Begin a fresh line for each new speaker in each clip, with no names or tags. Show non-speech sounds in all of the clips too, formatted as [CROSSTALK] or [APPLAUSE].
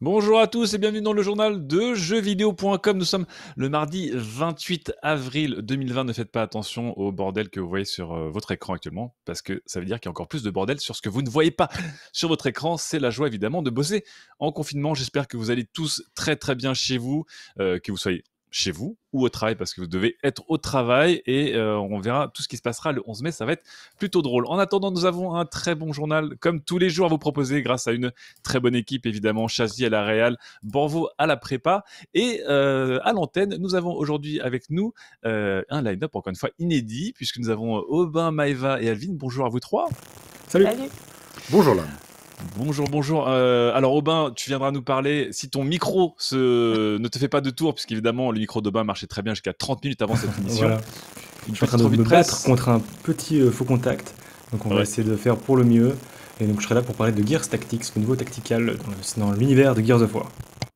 Bonjour à tous et bienvenue dans le journal de jeuxvideo.com. Nous sommes le mardi 28 avril 2020. Ne faites pas attention au bordel que vous voyez sur euh, votre écran actuellement parce que ça veut dire qu'il y a encore plus de bordel sur ce que vous ne voyez pas sur votre écran. C'est la joie évidemment de bosser en confinement. J'espère que vous allez tous très très bien chez vous, euh, que vous soyez chez vous ou au travail parce que vous devez être au travail et euh, on verra tout ce qui se passera le 11 mai. Ça va être plutôt drôle. En attendant, nous avons un très bon journal comme tous les jours à vous proposer grâce à une très bonne équipe évidemment. chassis à la Real, Borvo à la prépa et euh, à l'antenne, nous avons aujourd'hui avec nous euh, un line-up encore une fois inédit puisque nous avons Aubin, Maeva et Alvin. Bonjour à vous trois. Salut. Salut. Bonjour là. Bonjour, bonjour. Euh, alors Aubin, tu viendras nous parler, si ton micro [LAUGHS] ne te fait pas de tour, puisqu'évidemment le micro d'Aubin marchait très bien jusqu'à 30 minutes avant cette émission.
Je suis en train de me battre contre un petit euh, faux contact, donc on va essayer de faire pour le mieux. Et donc je serai là pour parler de Gears Tactics, le nouveau tactical dans l'univers de Gears of War.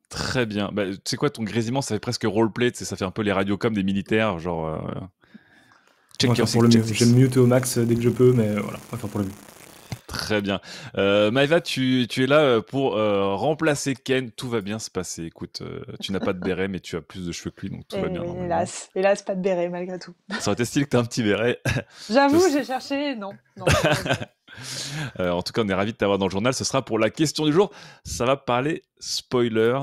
Très bien. Bah, tu sais quoi, ton grésillement, ça fait presque roleplay, ça fait un peu les comme des militaires, genre... Euh... Check le mieux.
au max euh, dès que je peux, mais voilà, on faire pour le mieux.
Très bien. Euh, tu, es là euh, pour euh, remplacer Ken. Tout va bien se passer. Écoute, euh, tu n'as pas de béret, mais tu as plus de cheveux que lui, donc tout va bien.
Hélas, pas de béret malgré tout. Ça
aurait été stylé que tu aies un petit béret.
[LAUGHS] J'avoue, j'ai cherché, non. [LAUGHS]
en tout cas, on est ravis de t'avoir dans le journal. Ce sera pour la question du jour. Ça va parler spoiler.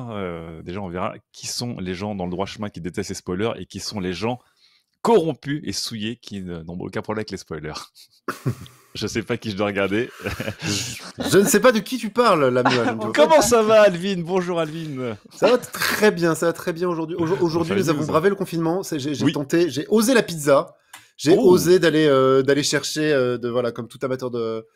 déjà, on verra qui sont les gens dans le droit chemin qui détestent les spoilers et qui sont les gens corrompus et souillés qui n'ont aucun problème avec les spoilers. [LAUGHS] je sais pas qui je dois regarder. [LAUGHS] je ne sais pas de qui tu parles, la
Comment ça va, Alvin Bonjour, Alvin. Ça va très bien, ça va très bien aujourd'hui. Aujourd'hui, nous avons bravé le confinement. J'ai tenté, j'ai osé la pizza. J'ai oh. osé d'aller euh, d'aller chercher, euh, de voilà, comme tout amateur de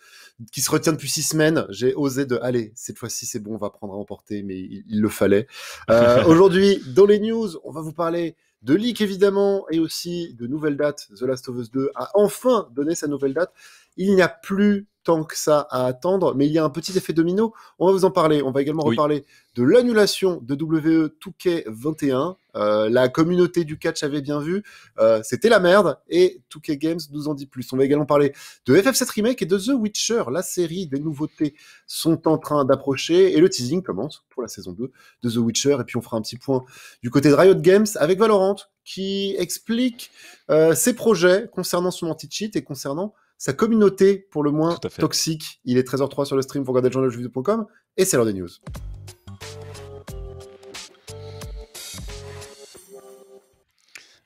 qui se retient depuis six semaines, j'ai osé de aller cette fois-ci c'est bon, on va prendre à emporter, mais il, le fallait. Euh, [LAUGHS] aujourd'hui, dans les news, on va vous parler de leaks évidemment et aussi de nouvelles dates. The Last of Us 2 a enfin donné sa nouvelle date. Il n'y a plus tant que ça à attendre, mais il y a un petit effet domino. On va vous en parler. On va également reparler de l'annulation de WE 2K21. Euh, la communauté du catch avait bien vu. Euh, c'était la merde et 2K Games nous en dit plus. On va également parler de FF7 Remake et de The Witcher. La série des nouveautés sont en train d'approcher et le teasing commence pour la saison 2 de The Witcher. Et puis on fera un petit point du côté de Riot Games avec Valorant qui explique euh, ses projets concernant son anti-cheat et concernant sa communauté pour le moins toxique. Il est 13h03 sur le stream, pour regarder le journal et c'est l'heure des news.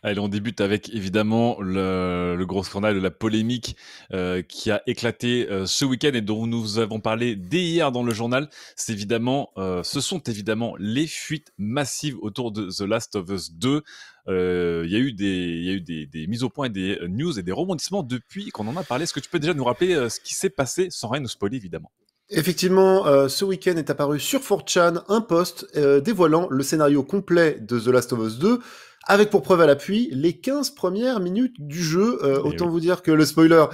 Allez, on débute avec évidemment le, gros scandale de la polémique euh, qui a éclaté euh, ce week-end et dont nous avons parlé dès hier dans le journal. C'est évidemment, euh, ce sont évidemment les fuites massives autour de The Last of Us 2. Euh, il y a eu des, eu des, mises au point, des euh, news et des rebondissements depuis qu'on en a parlé. Est-ce que tu peux déjà nous rappeler euh, ce qui s'est passé sans rien nous spoiler, évidemment
Effectivement, ce week-end est apparu sur 4chan un post dévoilant le scénario complet de The Last of Us 2, avec pour preuve à l'appui les 15 premières minutes du jeu. Eh autant vous dire que le spoiler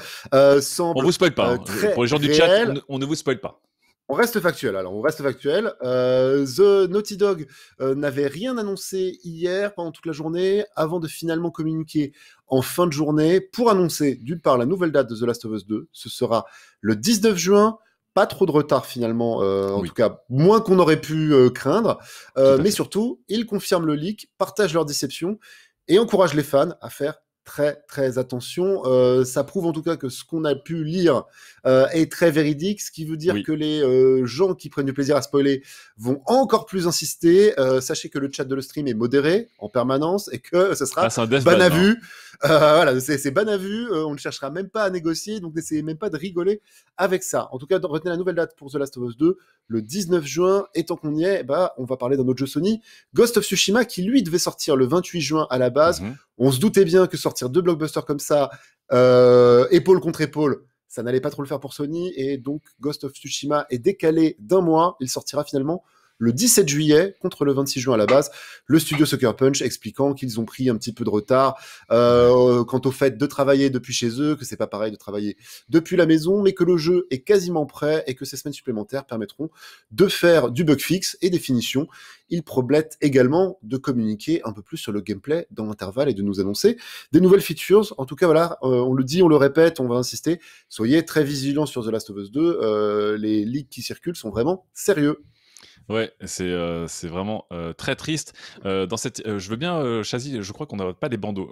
sans On vous spoil pas. Hein. Pour les gens du chat, on, on ne vous spoil pas. On reste factuel, alors on reste factuel. Euh, The Naughty Dog euh, n'avait rien annoncé hier pendant toute la journée avant de finalement communiquer en fin de journée pour annoncer d'une part la nouvelle date de The Last of Us 2. Ce sera le 19 juin. Pas trop de retard finalement, euh, en tout cas moins qu'on aurait pu craindre. mais surtout, ils confirment le leak, partagent leur déception et encouragent les fans à faire très très attention. Euh, ça prouve en tout cas que ce qu'on a pu lire euh, est très véridique, ce qui veut dire que les euh, gens qui prennent du plaisir à spoiler vont encore plus insister. sachez que le chat de le stream est modéré en permanence et que ce sera ban à vue. voilà, c'est ban à vue. on ne cherchera même pas à négocier, donc n'essayez même pas de rigoler avec ça. En tout cas, retenez la nouvelle date pour The Last of Us 2, le 19 juin. Et tant qu'on y est, bah, on va parler d'un autre jeu Sony, Ghost of Tsushima, qui lui devait sortir le 28 juin à la base. Mhm. On se doutait bien que sortir deux blockbusters comme ça, euh, épaule contre épaule, ça n'allait pas trop le faire pour Sony. Et donc, Ghost of Tsushima est décalé d'un mois. Il sortira finalement le 17 juillet contre le 26 juin à la base, le studio Sucker Punch expliquant qu'ils ont pris un petit peu de retard euh, quant au fait de travailler depuis chez eux, que c'est pas pareil de travailler depuis la maison, mais que le jeu est quasiment prêt et que ces semaines supplémentaires permettront de faire du bug fix et des finitions. Ils problètent également de communiquer un peu plus sur le gameplay dans l'intervalle et de nous annoncer des nouvelles features. En tout cas, voilà, euh, on le dit, on le répète, on va insister. Soyez très vigilants sur The Last of Us 2. Euh, les leaks qui circulent sont vraiment sérieux.
Ouais, c'est euh, c'est vraiment euh, très triste. Euh, dans cette, je veux bien, Chazy, je crois qu'on n'a pas des bandeaux.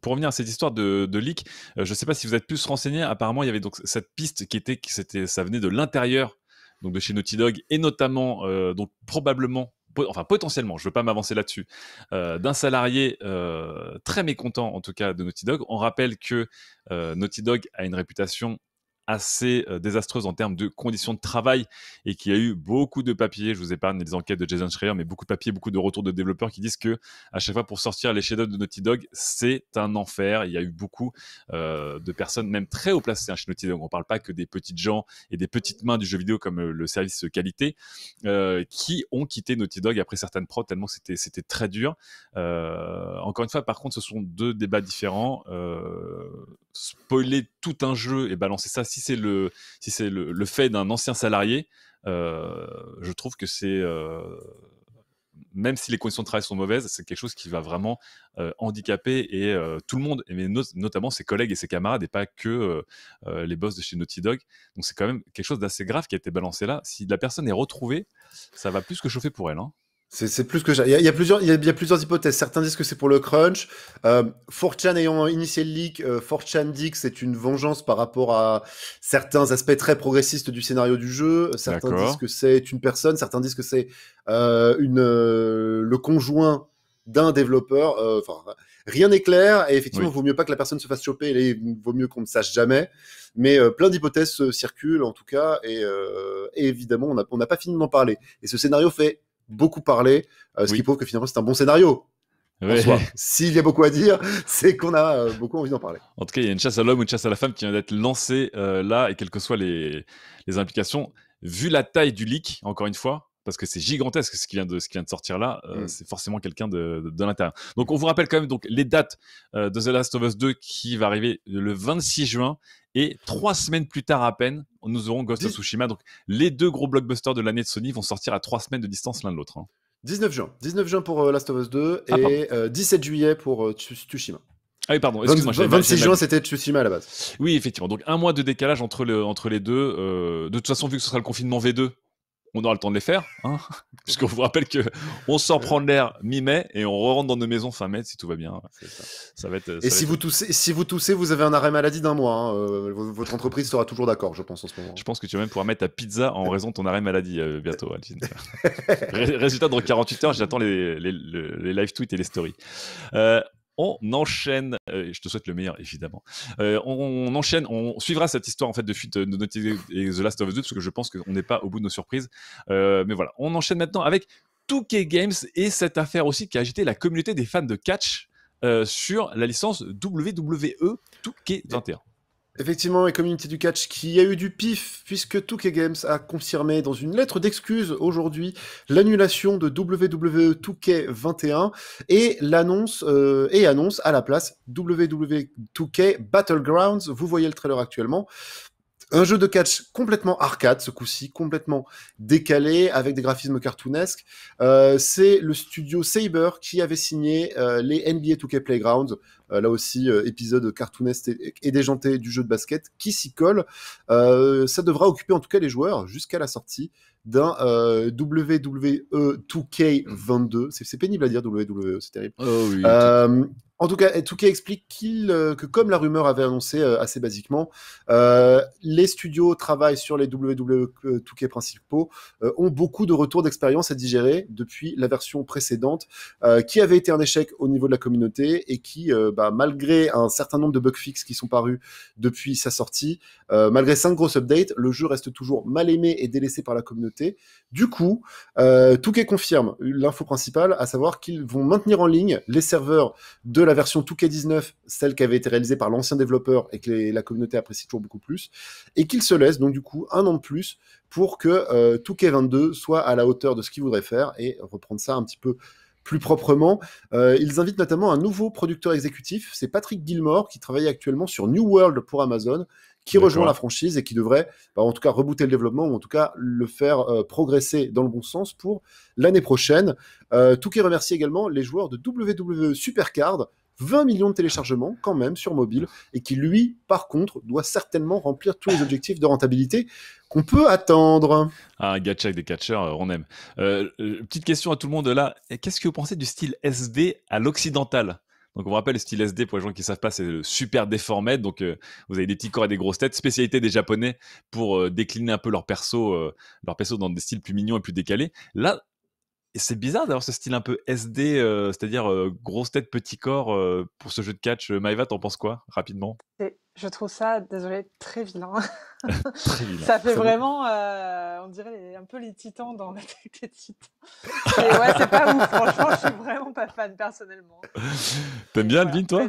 pour revenir à cette histoire de, leak, je ne sais pas si vous êtes plus renseignés, Apparemment, il y avait donc cette piste qui était, qui ça venait de l'intérieur, donc de chez Naughty Dog, et notamment, donc probablement enfin potentiellement, je ne veux pas m'avancer là-dessus, d'un salarié très mécontent en tout cas de Naughty Dog. On rappelle que Naughty Dog a une réputation assez euh, désastreuse en termes de conditions de travail et qui a eu beaucoup de papiers. Je vous épargne les enquêtes de Jason Schreier, mais beaucoup de papiers, beaucoup de retours de développeurs qui disent que à chaque fois pour sortir les chefs de Naughty Dog, c'est un enfer. Il y a eu beaucoup euh, de personnes, même très haut placées hein, chez Naughty Dog. On ne parle pas que des petites gens et des petites mains du jeu vidéo comme euh, le service qualité qui ont quitté Naughty Dog après certaines prods tellement c'était c'était très dur. encore une fois, par contre, ce sont deux débats différents. spoiler tout un jeu et balancer ça si si c'est le, si c'est le, fait d'un ancien salarié, euh, je trouve que c'est, euh, même si les conditions de travail sont mauvaises, c'est quelque chose qui va vraiment euh, handicaper et tout le monde, mais notamment ses collègues et ses camarades, et pas que les boss de chez Naughty Dog. Donc c'est quand même quelque chose d'assez grave qui a été balancé là. Si la personne est
retrouvée, ça va plus que chauffer pour elle. Hein. C'est plus que il y, a, il y, a plusieurs il y plusieurs hypothèses. Certains disent que c'est pour le crunch. Euh, ayant initié le leak, euh, Fortune 4 dit que c'est une vengeance par rapport à certains aspects très progressistes du scénario du jeu. Certains disent que c'est une personne. Certains disent que c'est euh, une euh, le conjoint d'un développeur. Enfin, rien n'est clair. Et effectivement, il vaut mieux pas que la personne se fasse choper. il vaut mieux qu'on ne sache jamais. Mais plein d'hypothèses circulent en tout cas. Et, évidemment, on n'a on pas fini d'en parler. Et ce scénario fait beaucoup parlé, euh, ce qui prouve que finalement c'est un bon scénario. Ouais. [LAUGHS] S'il y a beaucoup à dire, c'est qu'on a euh, beaucoup envie d'en parler.
En tout cas, il y a une chasse à l'homme ou une chasse à la femme qui vient d'être lancée euh, là, et quelles que soient les, les, implications, vu la taille du leak, encore une fois, parce que c'est gigantesque ce qui vient de, ce qui vient de sortir là, mm. c'est forcément quelqu'un de, l'intérieur. Donc, on vous rappelle quand même donc, les dates de The Last of Us 2 qui va arriver le 26 juin et trois semaines plus tard à peine, nous aurons Ghost of Tsushima. Donc les deux gros blockbusters de l'année de Sony vont sortir à trois semaines de distance l'un de l'autre.
19 hein. juin. 19 juin pour euh, Last of Us 2 ah, et 17 euh, juillet pour euh, Tsushima. Ah oui, pardon, excuse-moi. 26 juin,
c'était Tsushima à la base. Oui, effectivement. Donc, un mois de décalage entre, les deux. de toute façon, vu que ce sera le confinement V2, on aura le temps de les faire, hein, [LAUGHS] puisqu'on vous rappelle que on sort prendre l'air mi-mai et on rentre dans nos maisons fin mai si tout va bien. Ça. va être. Euh, et si vous
toussez, si vous toussez, vous avez un arrêt maladie d'un mois. Hein, euh, votre entreprise sera toujours d'accord, je pense en ce moment. Je pense que
tu vas même pouvoir mettre ta pizza en [LAUGHS] raison de ton arrêt maladie euh, bientôt, Résultat dans 48 heures, j'attends les, les, live tweets et les stories on enchaîne. Euh, je te souhaite le meilleur, évidemment. Euh, on, enchaîne. On suivra cette histoire en fait de fuite de Naughty et The Last of Us 2 parce que je pense qu'on n'est pas au bout de nos surprises. Euh, mais voilà, on enchaîne maintenant avec 2 Games et cette affaire aussi qui a agité la communauté des fans
de catch. sur la licence WWE 2K21. Effectivement, et communauté du catch qui a eu du pif, puisque Touquet Games a confirmé dans une lettre d'excuse aujourd'hui l'annulation de WWE 2K21 et l'annonce euh, et annonce à la place WWE 2K Battlegrounds. Vous voyez le trailer actuellement. Un jeu de catch complètement arcade ce coup-ci, complètement décalé, avec des graphismes cartoonesques. Euh, c'est le studio Saber qui avait signé euh, les NBA 2K Playgrounds, euh, là aussi, euh, épisode cartooniste et, et, déjanté du jeu de basket qui s'y colle. Euh, ça devra occuper en tout cas les joueurs jusqu'à la sortie d'un WWE 2K22. C'est pénible à dire WWE, c'est terrible. Oh en tout cas, Touquet explique euh, que comme la rumeur avait annoncé euh, assez basiquement, euh, les studios travaillent sur les WWE Touquet principaux, ont beaucoup de retours d'expérience à digérer depuis la version précédente, qui avait été un échec au niveau de la communauté et qui, bah, malgré un certain nombre de bug fixes qui sont parus depuis sa sortie, malgré cinq grosses updates, le jeu reste toujours mal aimé et délaissé par la communauté. Du coup, Touquet confirme l'info principale, à savoir qu'ils vont maintenir en ligne les serveurs de la version 2K19, celle qui avait été réalisée par l'ancien développeur et que la communauté apprécie toujours beaucoup plus, et qu'il se laisse donc du coup un an de plus pour que euh, 2 22 soit à la hauteur de ce qu'il voudrait faire et reprendre ça un petit peu plus proprement. Euh, ils invitent notamment un nouveau producteur exécutif, c'est Patrick Gilmore, qui travaille actuellement sur New World pour Amazon, qui rejoint la franchise et qui devrait, bah, en tout cas, rebooter le développement ou en tout cas le faire euh, progresser dans le bon sens pour l'année prochaine. Euh, tout qui remercie également les joueurs de WWE Supercard. 20 millions de téléchargements quand même sur mobile et qui lui par contre doit certainement remplir tous les objectifs de rentabilité qu'on peut attendre.
Ah, un gars des catcheurs, euh, on aime. petite question à tout le monde là, qu'est-ce que vous pensez du style SD à l'occidental donc on vous rappelle, le style SD, pour les gens qui ne savent pas, c'est le euh, super déformé. Donc euh, vous avez des petits corps et des grosses têtes, spécialité des Japonais pour euh, décliner un peu leur perso, leur perso dans des styles plus mignons et plus décalés. Là, c'est bizarre d'avoir ce style un peu SD, c'est-à-dire grosse tête, petit corps pour ce jeu de catch. Maeva, t'en penses quoi rapidement
Je trouve ça, désolé, très vilain. [LAUGHS] [LAUGHS] Ça fait vraiment un peu les titans dans les titans. Et ouais, c'est pas ouf. Franchement, je suis vraiment pas fan personnellement.
T'aimes bien le voilà, toi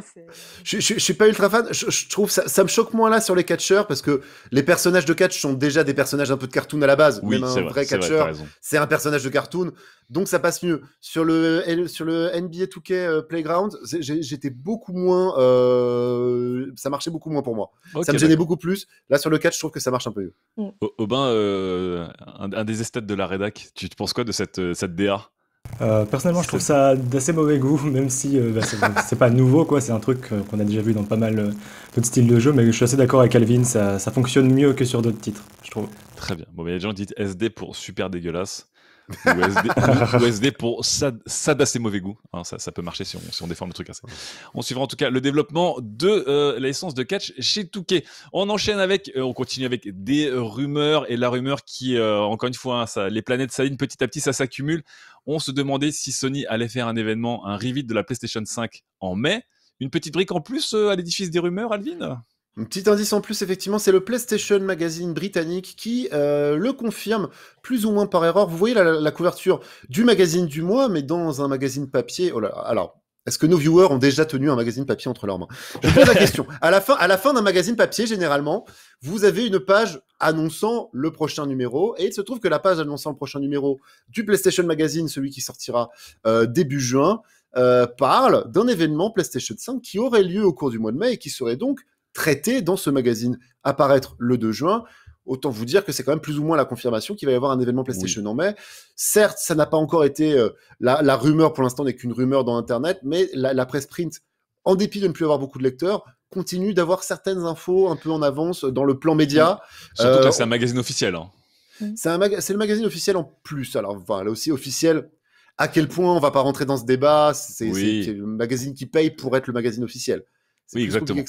je, suis pas ultra fan. Je, trouve ça, me choque moins là sur les catcheurs parce que les personnages de catch sont déjà des personnages un peu de cartoon à la base. Oui, Même un vrai, catcheur, c'est un personnage de cartoon. Donc ça passe mieux. Sur le, sur le NBA 2K euh, Playground, j'étais beaucoup moins. Euh, ça marchait beaucoup moins pour moi. ça me gênait beaucoup plus. Là, sur le catch, je trouve que ça marche un peu mieux.
Mm. au euh, un, un des esthètes de la rédac. Tu te penses quoi de cette, euh, cette DA
euh, personnellement, je trouve ça d'assez mauvais goût, [LAUGHS] même si euh, bah, c'est pas nouveau, quoi. C'est un truc qu'on a déjà vu dans pas mal d'autres styles de jeu, mais je suis assez d'accord avec Calvin. ça, ça, fonctionne mieux que sur d'autres titres, je trouve.
Très bien. Bon, mais les gens disent SD pour super dégueulasse. USD, [LAUGHS] pour ça, d'assez mauvais goût. Hein, ça, peut marcher si on, déforme le truc On suivra en tout cas le développement de euh, la licence de catch chez Touquet. On enchaîne avec, euh, on continue avec des rumeurs et la rumeur qui, euh, encore une fois, hein, ça, les planètes s'alignent petit à petit, ça s'accumule. On se demandait si Sony allait faire un événement, un revit de la PlayStation
5 en mai. Une petite brique en plus à l'édifice des rumeurs, Alvin un petit indice en plus, effectivement, c'est le PlayStation Magazine britannique qui euh, le confirme plus ou moins par erreur. Vous voyez la, couverture du magazine du mois, mais dans un magazine papier. Oh alors, est-ce que nos viewers ont déjà tenu un magazine papier entre leurs mains Je pose la question. À la fin, à la fin d'un magazine papier, généralement, vous avez une page annonçant le prochain numéro, et il se trouve que la page annonçant le prochain numéro du PlayStation Magazine, celui qui sortira euh, début juin, euh, parle d'un événement PlayStation 5 qui aurait lieu au cours du mois de mai et qui serait donc traité dans ce magazine apparaître le 2 juin. Autant vous dire que c'est quand même plus ou moins la confirmation qu'il va y avoir un événement PlayStation en mai. Certes, ça n'a pas encore été euh, la, rumeur pour l'instant n'est qu'une rumeur dans Internet, mais la, presse print, en dépit de ne plus avoir beaucoup de lecteurs, continue d'avoir certaines infos un peu en avance dans le plan média. Surtout que euh, c'est
un magazine officiel. Hein.
C'est le magazine officiel en plus. Alors enfin, là aussi officiel. À quel point on va pas rentrer dans ce débat C'est le magazine qui paye pour être le magazine officiel oui, exactement.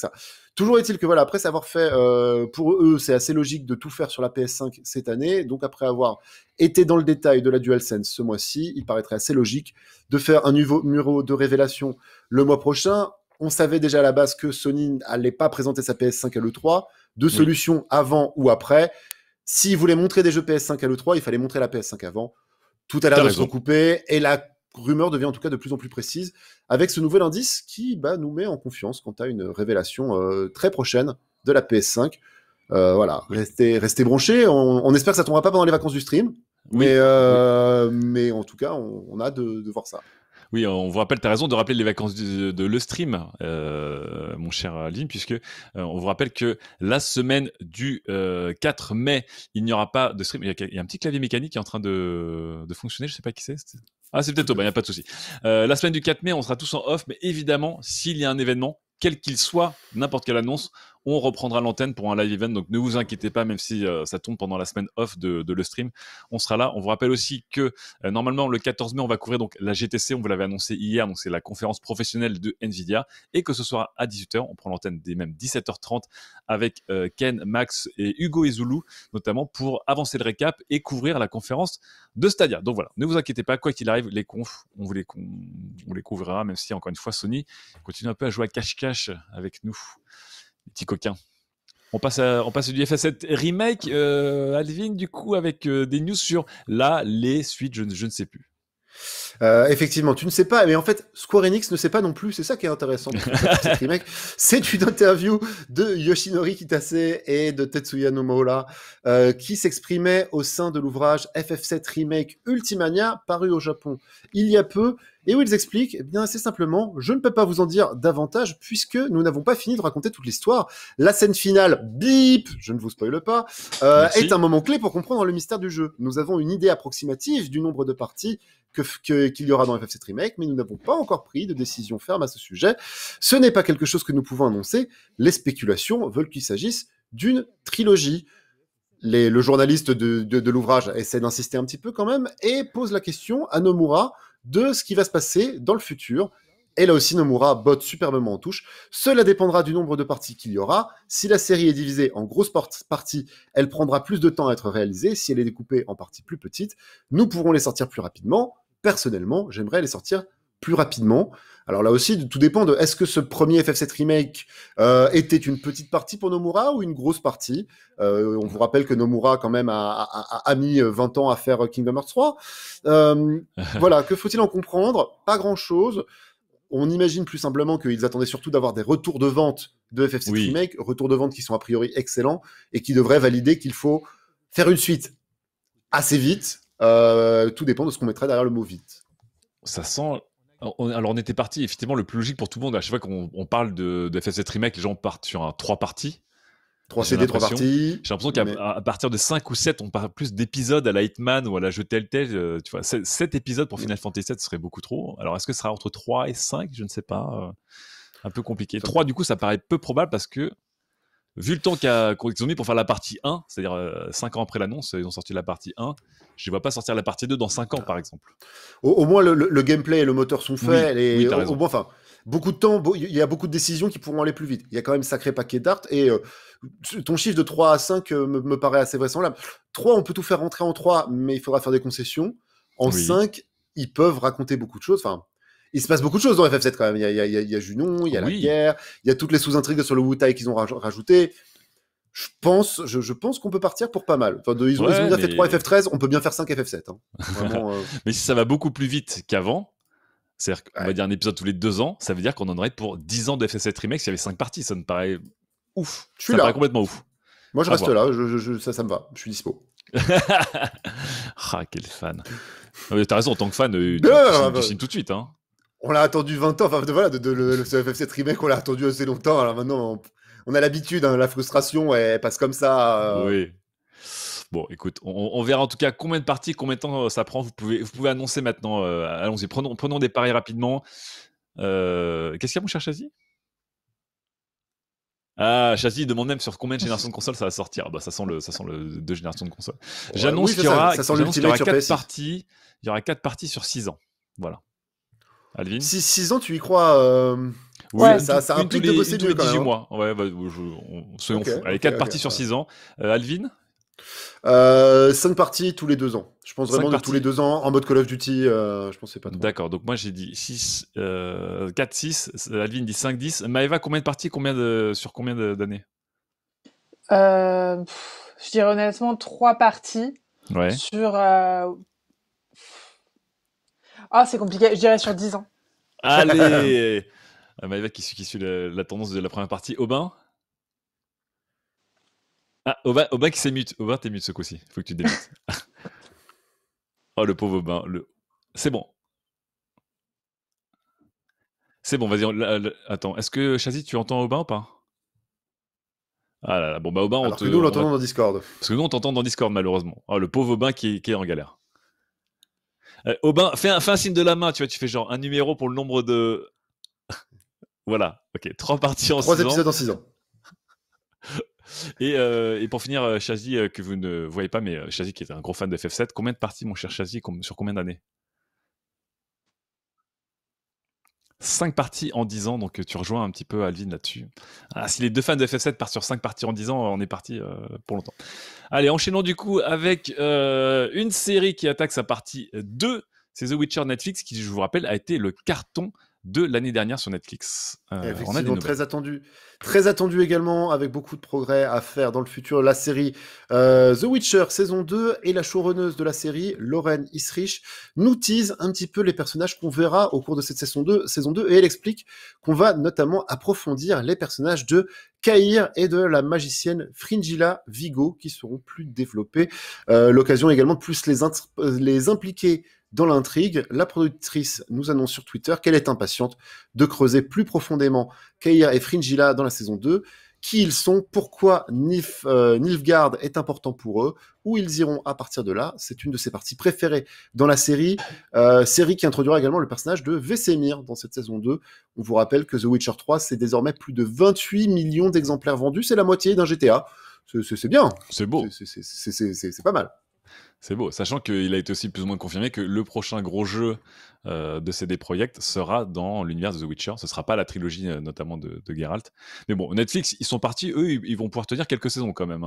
Toujours est-il que voilà, après avoir fait, euh, pour eux, c'est assez logique de tout faire sur la PS5 cette année. Donc après avoir été dans le détail de la DualSense ce mois-ci, il paraîtrait assez logique de faire un nouveau numéro de révélation le mois prochain. On savait déjà à la base que Sony n'allait pas présenter sa PS5 à l'E3. Deux solutions avant ou après. S'ils voulaient montrer des jeux PS5 à l'E3, il fallait montrer la PS5 avant. Tout à l'heure, ils sont coupés. Et la rumeur devient en tout cas de plus en plus précise avec ce nouvel indice qui bah, nous met en confiance quant à une révélation euh, très prochaine de la PS5. Euh, voilà, restez, restez branchés. On, espère que ça tombera pas pendant les vacances du stream, mais, euh, mais en tout cas, on, a de, de voir ça.
Oui, on vous rappelle, tu as raison de rappeler les vacances de, le stream, mon cher Lynn, puisque on vous rappelle que la semaine du 4 mai, il n'y aura pas de stream. Il y, a, un petit clavier mécanique qui est en train de, de fonctionner, je sais pas qui c'est. Ah, c'est peut-être tôt, il n'y a pas de souci. Euh, la semaine du 4 mai, on sera tous en off, mais évidemment, s'il y a un événement, quel qu'il soit, n'importe quelle annonce, on reprendra l'antenne pour un live event, donc ne vous inquiétez pas, même si euh, ça tombe pendant la semaine off de, le stream, on sera là. On vous rappelle aussi que euh, normalement le 14 mai, on va couvrir donc la GTC, on vous l'avait annoncé hier, donc c'est la conférence professionnelle de Nvidia, et que ce soir à 18h, on prend l'antenne des mêmes 17h30 avec euh, Ken, Max et Hugo et notamment pour avancer le récap et couvrir la conférence de Stadia. Donc voilà, ne vous inquiétez pas, quoi qu'il arrive, les confs, on vous les, on les couvrira, même si encore une fois Sony continue un peu à jouer à cache-cache avec nous petit coquin. On passe, on passe du FF7 Remake, euh, Alvin, du coup, avec euh, des news sur là,
les suites, je, ne sais plus. Euh, effectivement, tu ne sais pas, mais en fait, Square Enix ne sait pas non plus. C'est ça qui est intéressant. [LAUGHS] C'est une interview de Yoshinori Kitase et de Tetsuya Nomura euh, qui s'exprimait au sein de l'ouvrage FF7 Remake Ultimania paru au Japon il y a peu et où ils expliquent, eh bien, assez simplement, je ne peux pas vous en dire davantage puisque nous n'avons pas fini de raconter toute l'histoire. La scène finale, bip, je ne vous spoile pas, euh, est un moment clé pour comprendre le mystère du jeu. Nous avons une idée approximative du nombre de parties qu'il que, y aura dans FF7 Remake, mais nous n'avons pas encore pris de décision ferme à ce sujet. Ce n'est pas quelque chose que nous pouvons annoncer. Les spéculations veulent qu'il s'agisse d'une trilogie. le journaliste de, de l'ouvrage essaie d'insister un petit peu quand même et pose la question à Nomura de ce qui va se passer dans le futur. Et là aussi, Nomura botte superbement en touche. Cela dépendra du nombre de parties qu'il y aura. Si la série est divisée en grosses parties, elle prendra plus de temps à être réalisée. Si elle est découpée en parties plus petites, nous pourrons les sortir plus rapidement. Personnellement, j'aimerais les sortir plus rapidement. Alors là aussi, tout dépend de est-ce que ce premier FF7 remake euh, était une petite partie pour Nomura ou une grosse partie. Euh, on vous rappelle que Nomura quand même a, mis 20 euh, ans à faire Kingdom Hearts 3. [LAUGHS] voilà, que faut-il en comprendre Pas grand-chose. On imagine plus simplement qu'ils attendaient surtout d'avoir des retours de vente de FF7 remake, retours de vente qui sont a priori excellents et qui devraient valider qu'il faut faire une suite assez vite. tout dépend de ce qu'on mettrait derrière le mot vite. Ça sent
alors on était parti, effectivement, le plus logique pour tout le monde, à chaque fois qu'on parle de, de FF7 Remake, les gens partent sur un 3 parties. 3 CD, 3 parties. J'ai l'impression qu'à partir de 5 ou 7, on parle plus d'épisodes à la Hitman ou à la jeu euh, Tu vois, 7 épisodes pour mm. Final Fantasy 7 serait beaucoup trop. Alors, est-ce que ce sera entre 3 et 5 Je ne sais pas. Euh, un peu compliqué. 3, du coup, ça paraît peu probable parce que Vu le temps qu'a ont mis pour faire la partie 1, c'est-à-dire 5 euh, ans après l'annonce, ils ont sorti la partie 1, je ne vois pas sortir la
partie 2 dans 5 ans, par exemple. Au, moins, le, gameplay et le moteur sont faits. et enfin, beaucoup de temps, il y a beaucoup de décisions qui pourront aller plus vite. Il y a quand même sacré paquet d'art et euh, ton chiffre de 3 à 5 euh, me, paraît assez vraisemblable. 3, on peut tout faire rentrer en 3, mais il faudra faire des concessions. En 5, ils peuvent raconter beaucoup de choses. Enfin, il se passe beaucoup de choses dans FF7 quand même. Il y a, Junon, il y a la guerre, il y a toutes les sous-intrigues sur le Wutai qu'ils ont rajouté. Je pense, je, pense qu'on peut partir pour pas mal. Enfin, ils ont, fait 3 FF13, on peut bien faire 5 FF7. Hein. Euh. [LAUGHS]
mais si ça va beaucoup plus vite qu'avant, c'est-à-dire qu'on va dire un épisode tous les deux ans, ça veut dire qu'on en aurait pour 10 ans de FF7 Remake s'il y avait 5 parties. Ça me paraît ouf. Je suis ça Me paraît complètement ouf.
Moi, je reste là, ça, ça me va. Je suis dispo.
[LAUGHS] ah, quel fan. T'as raison, en tant que fan, euh, tu, bah, signes, tout de suite. Hein
on l'a attendu 20 ans, enfin de, voilà, de, le, le FF7 remake, on l'a attendu assez longtemps. Alors maintenant, on, a l'habitude, hein, la frustration, elle passe comme ça. Euh.
Oui. Bon, écoute, on, verra en tout cas combien de parties, combien de temps euh, ça prend. Vous pouvez, vous pouvez annoncer maintenant. Euh, allons-y, prenons, prenons des paris rapidement. Qu'est-ce qu'il y a, mon cher Ah, ah, demande même sur combien de générations de consoles ça va sortir. Bah, ça sent le, ça sent le deux générations de consoles. J'annonce qu'il y aura, ça, il y quatre parties. Il y aura quatre parties sur 6 ans. Voilà. Alvin 6 ans, tu y crois
euh... Oui, ouais, ça, ça implique de bosser mieux quand 18 même. Hein. mois. Ouais, bah, on, se okay, Allez, 4 parties sur 6 ans. Euh, Alvin euh, 5 parties tous les 2 ans. Je pense vraiment que tous les
2 ans, en mode Call of Duty, euh, je pensais pas trop. D'accord, donc moi j'ai dit 4, 6, euh, euh, Alvin dit 5, 10. Maeva, combien de parties combien de, sur combien d'années
Je dirais honnêtement 3 parties ouais. sur ah, c'est compliqué, je dirais sur 10 ans.
Allez [LAUGHS] euh, Maëva qui, qui, suit la, tendance de la première partie. Aubin Ah, Aubin, qui s'est mute. Aubin, t'es mute ce coup-ci. Faut que tu te démutes. [LAUGHS] oh, le pauvre Aubin. C'est bon. C'est bon, vas-y. Attends, est-ce que Chazi, tu entends Aubin ou pas ah là là, bon bah Aubin, on Alors nous l'entendons dans Discord. Parce que nous on t'entend dans Discord malheureusement. Oh, le pauvre Aubin qui est en galère. Euh, Aubin, fais un, signe de la main, tu vois, tu fais genre un numéro pour le nombre de. [LAUGHS] voilà, ok, trois parties en six ans. Trois épisodes en six ans. et, euh, pour finir, euh, Chazi, que vous ne voyez pas, mais Chazi qui est un gros fan de FF7, combien de parties, mon cher Chazi, sur combien d'années Cinq parties en 10 ans, donc euh, tu rejoins un petit peu Alvin là-dessus. si les deux fans de FF7 partent sur 5 parties en 10 ans, on est parti euh, pour longtemps. Allez, enchaînons du coup avec euh, une série qui attaque sa partie 2, c'est The Witcher Netflix, qui je vous rappelle a été le carton de l'année dernière sur Netflix. Euh, très
attendu. Très attendu également, avec beaucoup de progrès à faire dans le futur. La série euh, The Witcher saison 2 et la showrunneuse de la série, Lauren Isrich, nous tease un petit peu les personnages qu'on verra au cours de cette saison 2, saison 2 et elle explique qu'on va notamment approfondir les personnages de Kair et de la magicienne Fringilla Vigo qui seront plus développés. Euh, l'occasion également de plus les, les impliquer dans l'intrigue, la productrice nous annonce sur Twitter qu'elle est impatiente de creuser plus profondément Kaya et Fringilla dans la saison 2, qui ils sont, pourquoi euh, Nilfgaard est important pour eux, où ils iront à partir de là. C'est une de ses parties préférées dans la série, euh, série qui introduira également le personnage de Vesemir dans cette saison 2. On vous rappelle que The Witcher 3, c'est désormais plus de 28 millions d'exemplaires vendus, c'est la moitié d'un GTA. C'est bien. C'est beau. C'est pas mal.
C'est beau, sachant qu'il a été aussi plus ou moins confirmé que le prochain gros jeu de CD Projekt sera dans l'univers de The Witcher. Ce sera pas la trilogie notamment de, de, Geralt. Mais bon, Netflix, ils sont partis, eux, ils, vont pouvoir tenir quelques saisons quand même.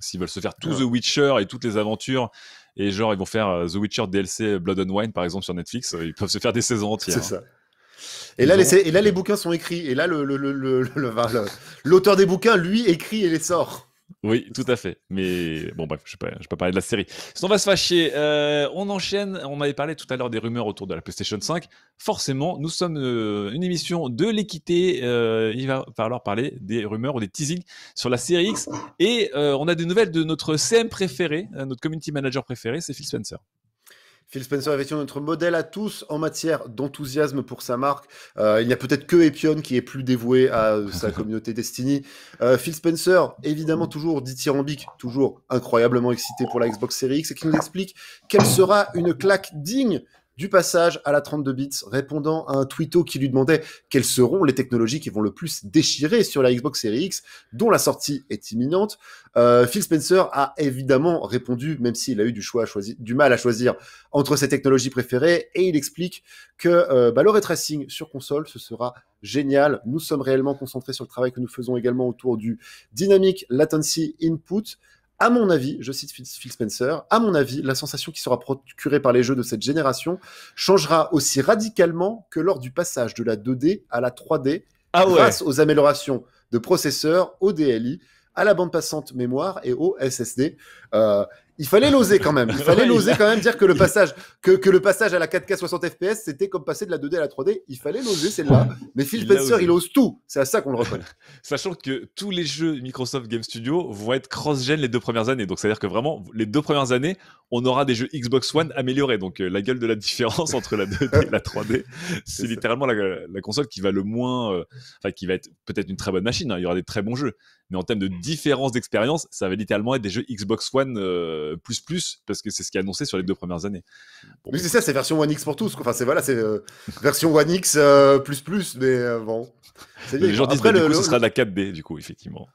S'ils veulent se faire tout The Witcher et toutes les aventures, et genre ils vont faire The Witcher DLC Blood and Wine par exemple sur Netflix, ils peuvent se faire des saisons entières. C'est ça.
Et là, les, et là, les bouquins sont écrits. Et là, l'auteur le, le, des bouquins, lui, écrit et les sort.
Oui, tout à fait. Mais bon, bref, je ne vais, pas parler de la série. sinon on va se fâcher, euh, on enchaîne. On avait parlé tout à l'heure des rumeurs autour de la PlayStation 5. Forcément, nous sommes euh, une émission de l'équité. Euh, il va falloir parler des rumeurs ou des teasings sur la série X. Et on a des nouvelles de notre CM préféré, notre community manager préféré, c'est Phil Spencer.
Phil Spencer est notre modèle à tous en matière d'enthousiasme pour sa marque. Euh, il n'y a peut-être que Epion qui est plus dévoué à sa [LAUGHS] communauté Destiny. Euh, Phil Spencer, évidemment toujours dithyrambique, toujours incroyablement excité pour la Xbox Series X et qui nous explique quelle sera une claque digne du passage à la 32 bits, répondant à un tweeto qui lui demandait quelles seront les technologies qui vont le plus déchirer sur la Xbox Series X, dont la sortie est imminente. Euh, Phil Spencer a évidemment répondu, même s'il a eu du, choix à du mal à choisir entre ses technologies préférées, et il explique que euh, bah, le retracing sur console, ce sera génial. Nous sommes réellement concentrés sur le travail que nous faisons également autour du dynamic latency input à mon avis, je cite Phil Spencer, à mon avis, la sensation qui sera procurée par les jeux de cette génération changera aussi radicalement que lors du passage de la 2D à la 3D ah grâce aux améliorations de processeurs, au DLI, à la bande passante mémoire et au SSD. Euh, il fallait l'oser quand même. Il [LAUGHS] fallait l'oser quand même dire que le passage, que, le passage à la 4K 60 FPS, c'était comme passer de la 2D à la 3D. Il fallait l'oser celle-là. Mais Phil Spencer, il ose tout. C'est à ça qu'on le reconnaît.
[LAUGHS] Sachant que tous les jeux Microsoft Game Studio vont être cross-gen les deux premières années. Donc, c'est-à-dire que vraiment, les deux premières années, on aura des jeux Xbox One améliorés. Donc, euh, la gueule de la différence [LAUGHS] entre la 2D et la 3D, c'est littéralement la, console qui va le moins, euh, qui va être peut-être une très bonne machine. Hein. Il y aura des très bons jeux. Mais en termes de mmh. différence d'expérience, ça va littéralement être des jeux Xbox One euh, plus plus parce que c'est ce qui est annoncé sur les deux premières années.
Mais c'est ça, c'est version One X pour tous. Enfin, c'est voilà, c'est euh, version One X euh, plus plus, mais bon. Les gens disent que bah, le, coup, ce sera de
la 4D, du coup, effectivement.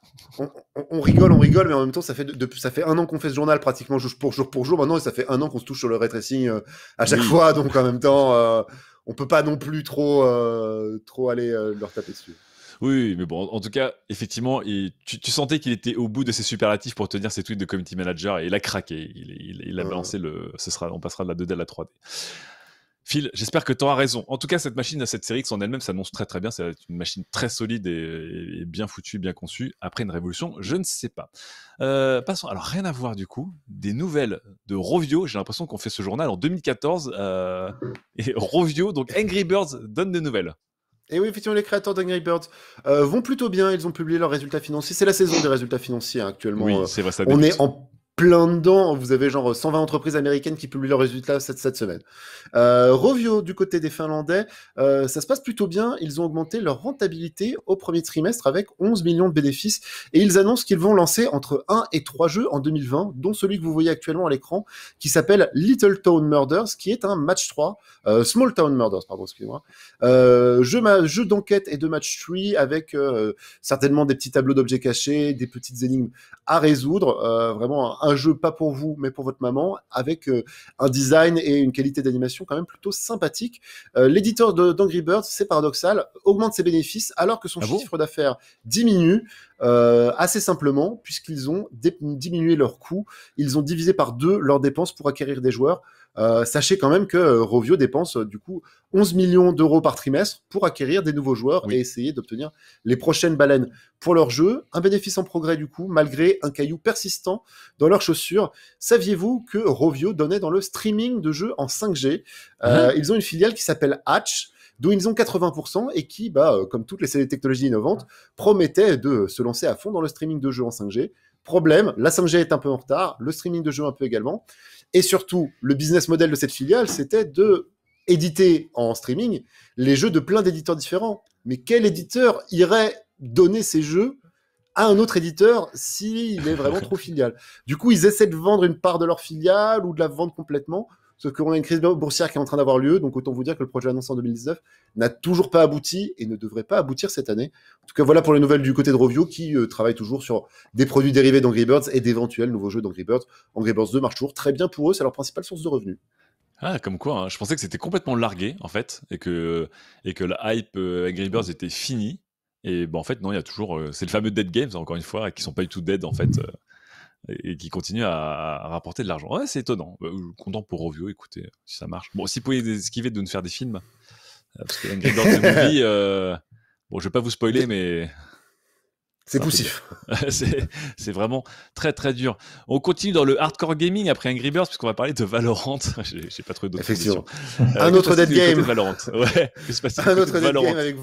On, rigole, on rigole, mais en même temps, ça fait, ça fait un an qu'on fait ce journal pratiquement jour pour jour pour jour. Maintenant, et ça fait un an qu'on se touche sur le retracing à chaque fois, donc en même temps on peut pas non plus trop, trop aller leur taper dessus.
Oui, mais bon, en tout cas, effectivement, tu, sentais qu'il était au bout de ses superlatifs pour tenir ses tweets de community manager et il a craqué. Il, a balancé le. Ce sera, on passera de la 2D à la 3D. Phil, j'espère que tu auras raison. En tout cas, cette machine, cette série X en elle-même s'annonce très très bien. C'est une machine très solide et, bien foutue, bien conçue. Après une révolution, je ne sais pas. Euh, passons. Alors, rien à voir du coup. Des nouvelles de Rovio. J'ai l'impression qu'on fait ce journal
en 2014. Euh, et Rovio, donc Angry Birds, donne des nouvelles. Et oui, effectivement, les créateurs d'Angry Birds euh, vont plutôt bien. Ils ont publié leurs résultats financiers. C'est la saison des résultats financiers hein, actuellement. Oui, euh, c'est vrai, ça On est en plein dedans. Vous avez genre 120 entreprises américaines qui publient leurs résultats cette, cette semaine. Euh, Rovio, du côté des Finlandais, euh, ça se passe plutôt bien. Ils ont augmenté leur rentabilité au premier trimestre avec 11 millions de bénéfices et ils annoncent qu'ils vont lancer entre 1 et 3 jeux en 2020, dont celui que vous voyez actuellement à l'écran qui s'appelle Little Town Murders, qui est un match 3, euh, Small Town Murders, pardon, excusez-moi, euh, jeu, jeu d'enquête et de match 3 avec certainement des petits tableaux d'objets cachés, des petites énigmes à résoudre, vraiment un un jeu pas pour vous, mais pour votre maman, avec euh, un design et une qualité d'animation quand même plutôt sympathique. Euh, l'éditeur d'Angry Birds, c'est paradoxal, augmente ses bénéfices alors que son ah chiffre d'affaires diminue. Euh, assez simplement, puisqu'ils ont diminué leurs coûts, ils ont divisé par deux leurs dépenses pour acquérir des joueurs. Euh, sachez quand même que euh, Rovio dépense euh, du coup 11 millions d'euros par trimestre pour acquérir des nouveaux joueurs et essayer d'obtenir les prochaines baleines pour leur jeu. Un bénéfice en progrès du coup, malgré un caillou persistant dans leurs chaussures. Saviez-vous que Rovio donnait dans le streaming de jeux en 5G hein Ils ont une filiale qui s'appelle Hatch d'où ils ont 80% et qui, bah, comme toutes les technologies innovantes, promettait de se lancer à fond dans le streaming de jeux en 5G. Problème, la 5G est un peu en retard, le streaming de jeux un peu également. Et surtout, le business model de cette filiale, c'était de éditer en streaming les jeux de plein d'éditeurs différents. Mais quel éditeur irait donner ses jeux à un autre éditeur s'il est vraiment [LAUGHS] trop filial Du coup, ils essaient de vendre une part de leur filiale ou de la vendre complètement. Sauf qu'on a une crise boursière qui est en train d'avoir lieu, donc autant vous dire que le projet annoncé en 2019 n'a toujours pas abouti et ne devrait pas aboutir cette année. En tout cas, voilà pour les nouvelles du côté de Rovio qui euh, travaille toujours sur des produits dérivés d'Angry Birds et d'éventuels nouveaux jeux d'Angry Birds. Angry Birds 2 marche toujours très bien pour eux, c'est leur principale source de revenus.
Ah, comme quoi, hein. je pensais que c'était complètement largué en fait et que, et que la hype euh, Angry Birds était fini. Et bah, en fait, non, il y a toujours. Euh, c'est le fameux Dead Games, encore une fois, qui sont pas du tout dead en fait et qui continue à, rapporter de l'argent. Ouais, c'est étonnant. Bah, euh, content pour Review. écoutez, si ça marche. Bon, si vous pouvez esquiver de nous faire des films, euh, parce que Angry Birds Movie, [LAUGHS] euh, bon, je vais pas vous spoiler, mais. C'est ah, poussif. [LAUGHS] c'est vraiment très très dur. On continue dans le hardcore gaming après Angry Birds, puisqu'on va parler de Valorant. [LAUGHS] J'ai pas trouvé d'autres Effectivement. Euh, Un autre dead game. Valorant. Ouais, Un autre dead game avec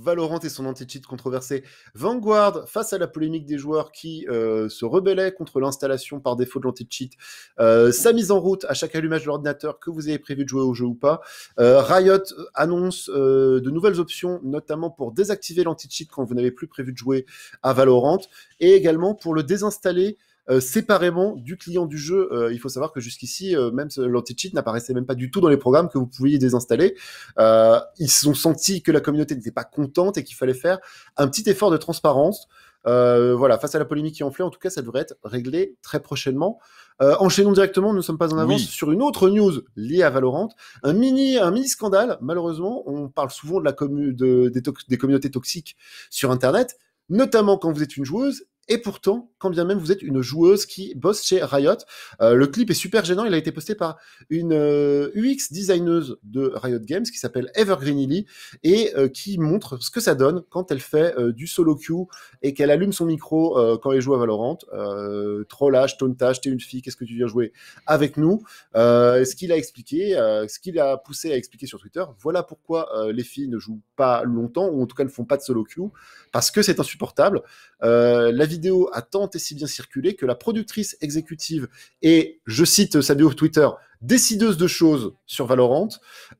Valorant et son anti-cheat controversé, Vanguard, face à la polémique des joueurs qui euh, se rebellaient contre l'installation par défaut de l'anti-cheat, euh, sa mise en route à chaque allumage de l'ordinateur, que vous avez prévu de jouer au jeu ou pas, euh, Riot annonce de nouvelles options, notamment pour désactiver l'anti-cheat quand vous n'avez plus prévu de jouer à Valorant, et également pour le désinstaller euh, séparément du client du jeu. Euh, il faut savoir que jusqu'ici, euh, même l'anti-cheat n'apparaissait même pas du tout dans les programmes que vous pouviez désinstaller. ils ont senti que la communauté n'était pas contente et qu'il fallait faire un petit effort de transparence. voilà, face à la polémique qui enflait, en tout cas, ça devrait être réglé très prochainement. enchaînons directement, nous ne sommes pas en avance sur une autre news liée à Valorant, un mini, un mini scandale. Malheureusement, on parle souvent de la des communautés toxiques sur Internet, notamment quand vous êtes une joueuse et pourtant, quand bien même vous êtes une joueuse qui bosse chez Riot, euh, le clip est super gênant. Il a été posté par une euh, UX designeuse de Riot Games qui s'appelle Evergreen et euh, qui montre ce que ça donne quand elle fait du solo queue et qu'elle allume son micro quand elle joue à Valorant. trollage, tauntage, t'es une fille, qu'est-ce que tu viens jouer avec nous Ce qu'il a expliqué, ce qu'il a poussé à expliquer sur Twitter, voilà pourquoi les filles ne jouent pas longtemps ou en tout cas ne font pas de solo queue parce que c'est insupportable. la vie vidéo a tant et si bien circulé que la productrice exécutive et, je cite sa bio Twitter, décideuse de choses sur Valorant,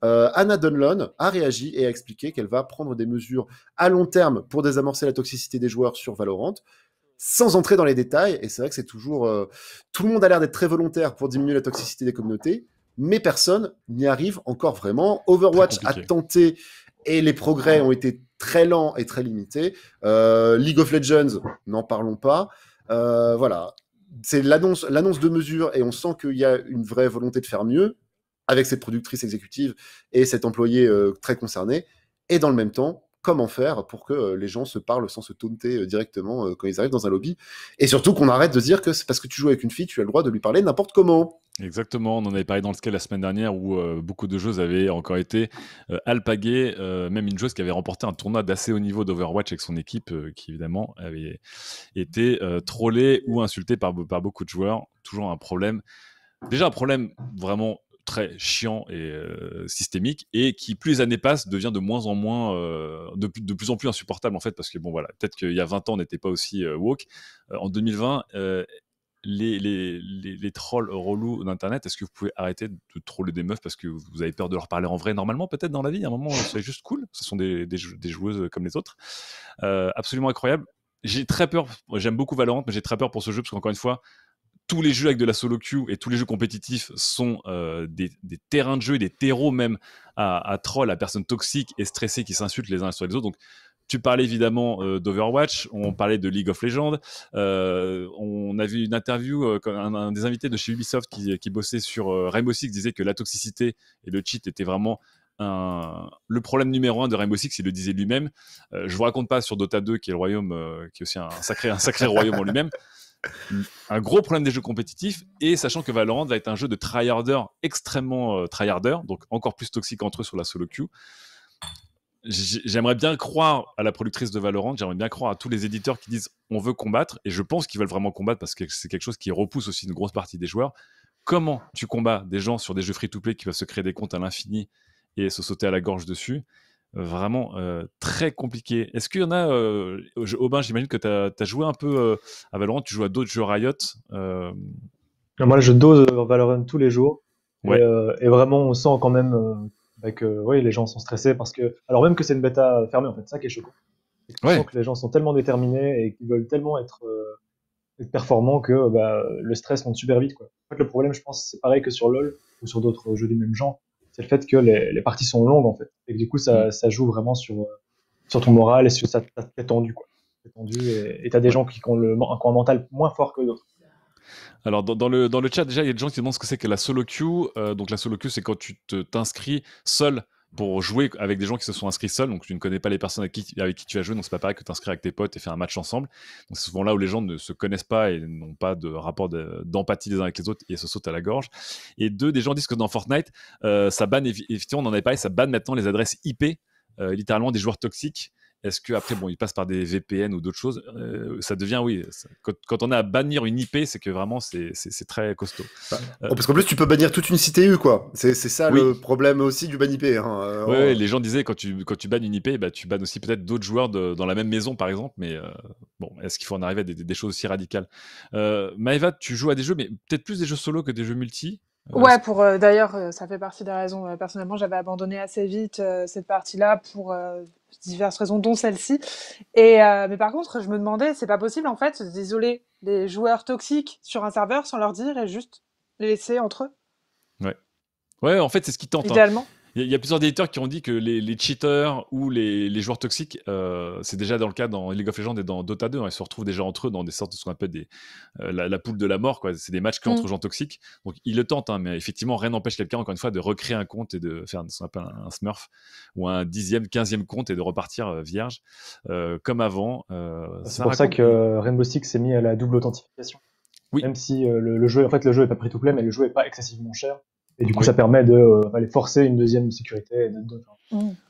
euh, Anna Dunlon a réagi et a expliqué qu'elle va prendre des mesures à long terme pour désamorcer la toxicité des joueurs sur Valorant sans entrer dans les détails, et c'est vrai que c'est toujours... Euh, tout le monde a l'air d'être très volontaire pour diminuer la toxicité des communautés, mais personne n'y arrive encore vraiment. Overwatch a tenté et les progrès ont été très lents et très limités. Euh, League of Legends, n'en parlons pas. Euh, voilà, c'est l'annonce, de mesures et on sent qu'il y a une vraie volonté de faire mieux avec cette productrice exécutive et cet employé euh, très concerné. Et dans le même temps, comment faire pour que euh, les gens se parlent sans se taunter euh, directement euh, quand ils arrivent dans un lobby. Et surtout qu'on arrête de dire que c'est parce que tu joues avec une fille, tu as le droit de lui parler n'importe comment. Exactement, on en avait parlé dans le scale la semaine
dernière où beaucoup de joueurs avaient encore été alpagués, même une joueuse qui avait remporté un tournoi d'assez haut niveau d'Overwatch avec son équipe, qui évidemment avait été trollée ou insultée par, par beaucoup de joueurs. Toujours un problème. Déjà un problème vraiment très chiant et euh, systémique et qui, plus les années passent, devient de moins en moins, euh, de, plus en plus insupportable en fait, parce que bon voilà, peut-être qu'il y a 20 ans, on n'était pas aussi euh, woke. en 2020, les, les, les, trolls relous d'Internet, est-ce que vous pouvez arrêter de troller des meufs parce que vous avez peur de leur parler en vrai normalement, peut-être dans la vie À un moment, c'est juste cool. Ce sont des, des, des joueuses comme les autres. absolument incroyable. J'ai très peur, j'aime beaucoup Valorant, mais j'ai très peur pour ce jeu parce qu'encore une fois, tous les jeux avec de la solo queue et tous les jeux compétitifs sont euh, des, terrains de jeu et des terreaux même à, trolls, à personnes toxiques et stressées qui s'insultent les uns sur les autres. Donc, tu parlais évidemment euh, d'Overwatch, on parlait de League of Legends, euh, on a vu une interview, un, des invités de chez Ubisoft qui, bossait sur Rainbow Six disait que la toxicité et le cheat étaient vraiment le problème numéro un de Rainbow Six, il le disait lui-même. je vous raconte pas sur Dota 2 qui est le royaume, qui est aussi un sacré, un sacré royaume en lui-même. [LAUGHS] un gros problème des jeux compétitifs. Et sachant que Valorant va être un jeu de tryharder extrêmement euh, tryharder, donc encore plus toxique entre eux sur la solo queue. J'aimerais bien croire à la productrice de Valorant, j'aimerais bien croire à tous les éditeurs qui disent on veut combattre, et je pense qu'ils veulent vraiment combattre parce que c'est quelque chose qui repousse aussi une grosse partie des joueurs. Comment tu combats des gens sur des jeux free-to-play qui peuvent se créer des comptes à l'infini et se sauter à la gorge dessus vraiment très compliqué. Est-ce qu'il y en a, Aubin, j'imagine que tu as, joué un peu à Valorant, tu joues à d'autres jeux Riot Moi,
je dose euh, Valorant tous les jours. Et, vraiment, on sent quand même bah, que oui, les gens sont stressés parce que, alors même que c'est une bêta fermée, en fait, ça qui est choquant. que les gens sont tellement déterminés et qu'ils veulent tellement être, performants que bah, le stress monte super vite. le problème, je pense, c'est pareil que sur LoL ou sur d'autres jeux du même genre c'est le fait que les, parties sont longues en fait. Et que, du coup, ça, mm. joue vraiment sur, euh, sur ton moral et sur ta tête tendu quoi. et t'as des gens qui, ont le, un mental moins fort que d'autres.
Alors, dans, le, dans le chat, déjà, il y a des gens qui demandent ce que c'est que la solo queue. Euh, donc, la solo queue, c'est quand tu t'inscris seul pour jouer avec des gens qui se sont inscrits seuls. Donc, tu ne connais pas les personnes avec qui, tu as joué. Donc, c'est pas pareil que t'inscrire avec tes potes et faire un match ensemble. Donc, c'est souvent là où les gens ne se connaissent pas et n'ont pas de rapport d'empathie les uns avec les autres et se sautent à la gorge. Et deux, des gens disent que dans Fortnite, euh, ça banne, effectivement, on en avait et ça banne maintenant les adresses IP, euh, littéralement des joueurs toxiques. Est-ce que après, bon, il passe par des VPN ou d'autres choses euh, Ça devient, oui, quand, on a à bannir
une IP, c'est que vraiment, c'est très costaud. Bah, euh, oh, parce qu'en plus, tu peux bannir toute une CTU, quoi. C'est ça le problème aussi du ban IP. Hein, euh, oui, les
gens disaient, quand tu, quand tu bannes une IP, bah, tu bannes aussi peut-être d'autres joueurs dans la même maison, par exemple. Mais bon, est-ce qu'il faut en arriver à des, choses aussi radicales Maeva, tu joues à des jeux, mais peut-être plus des jeux solo que des jeux multi
Ouais, pour euh, d'ailleurs, euh, ça fait partie des raisons. Euh, personnellement, j'avais abandonné assez vite cette partie-là pour diverses raisons, dont celle-ci. Et mais par contre, je me demandais, c'est pas possible en fait d'isoler les joueurs toxiques sur un serveur sans leur dire et juste les laisser entre eux.
Ouais. Ouais, en fait, c'est ce qui tente. Hein. Idéalement. Il y, a plusieurs éditeurs qui ont dit que les, cheaters ou les, joueurs toxiques, euh, c'est déjà dans le cas dans League of Legends et dans Dota 2, hein. ils se retrouvent déjà entre eux dans des sortes de ce qu'on appelle des, euh, la, poule de la mort. C'est des matchs contre entre mm. gens toxiques. Donc ils le tentent, hein, mais effectivement, rien n'empêche quelqu'un, encore une fois, de recréer un compte et de faire ce qu'on appelle un, smurf ou un dixième, quinzième compte et de repartir euh, vierge euh, comme avant. Ah, c'est pour ça que
Rainbow Six s'est mis à la double authentification. Oui. Même si le, jeu, en fait, le jeu est pas prêt tout play, mais le jeu est pas excessivement cher. Et du coup, ça permet d'aller euh, forcer une deuxième sécurité.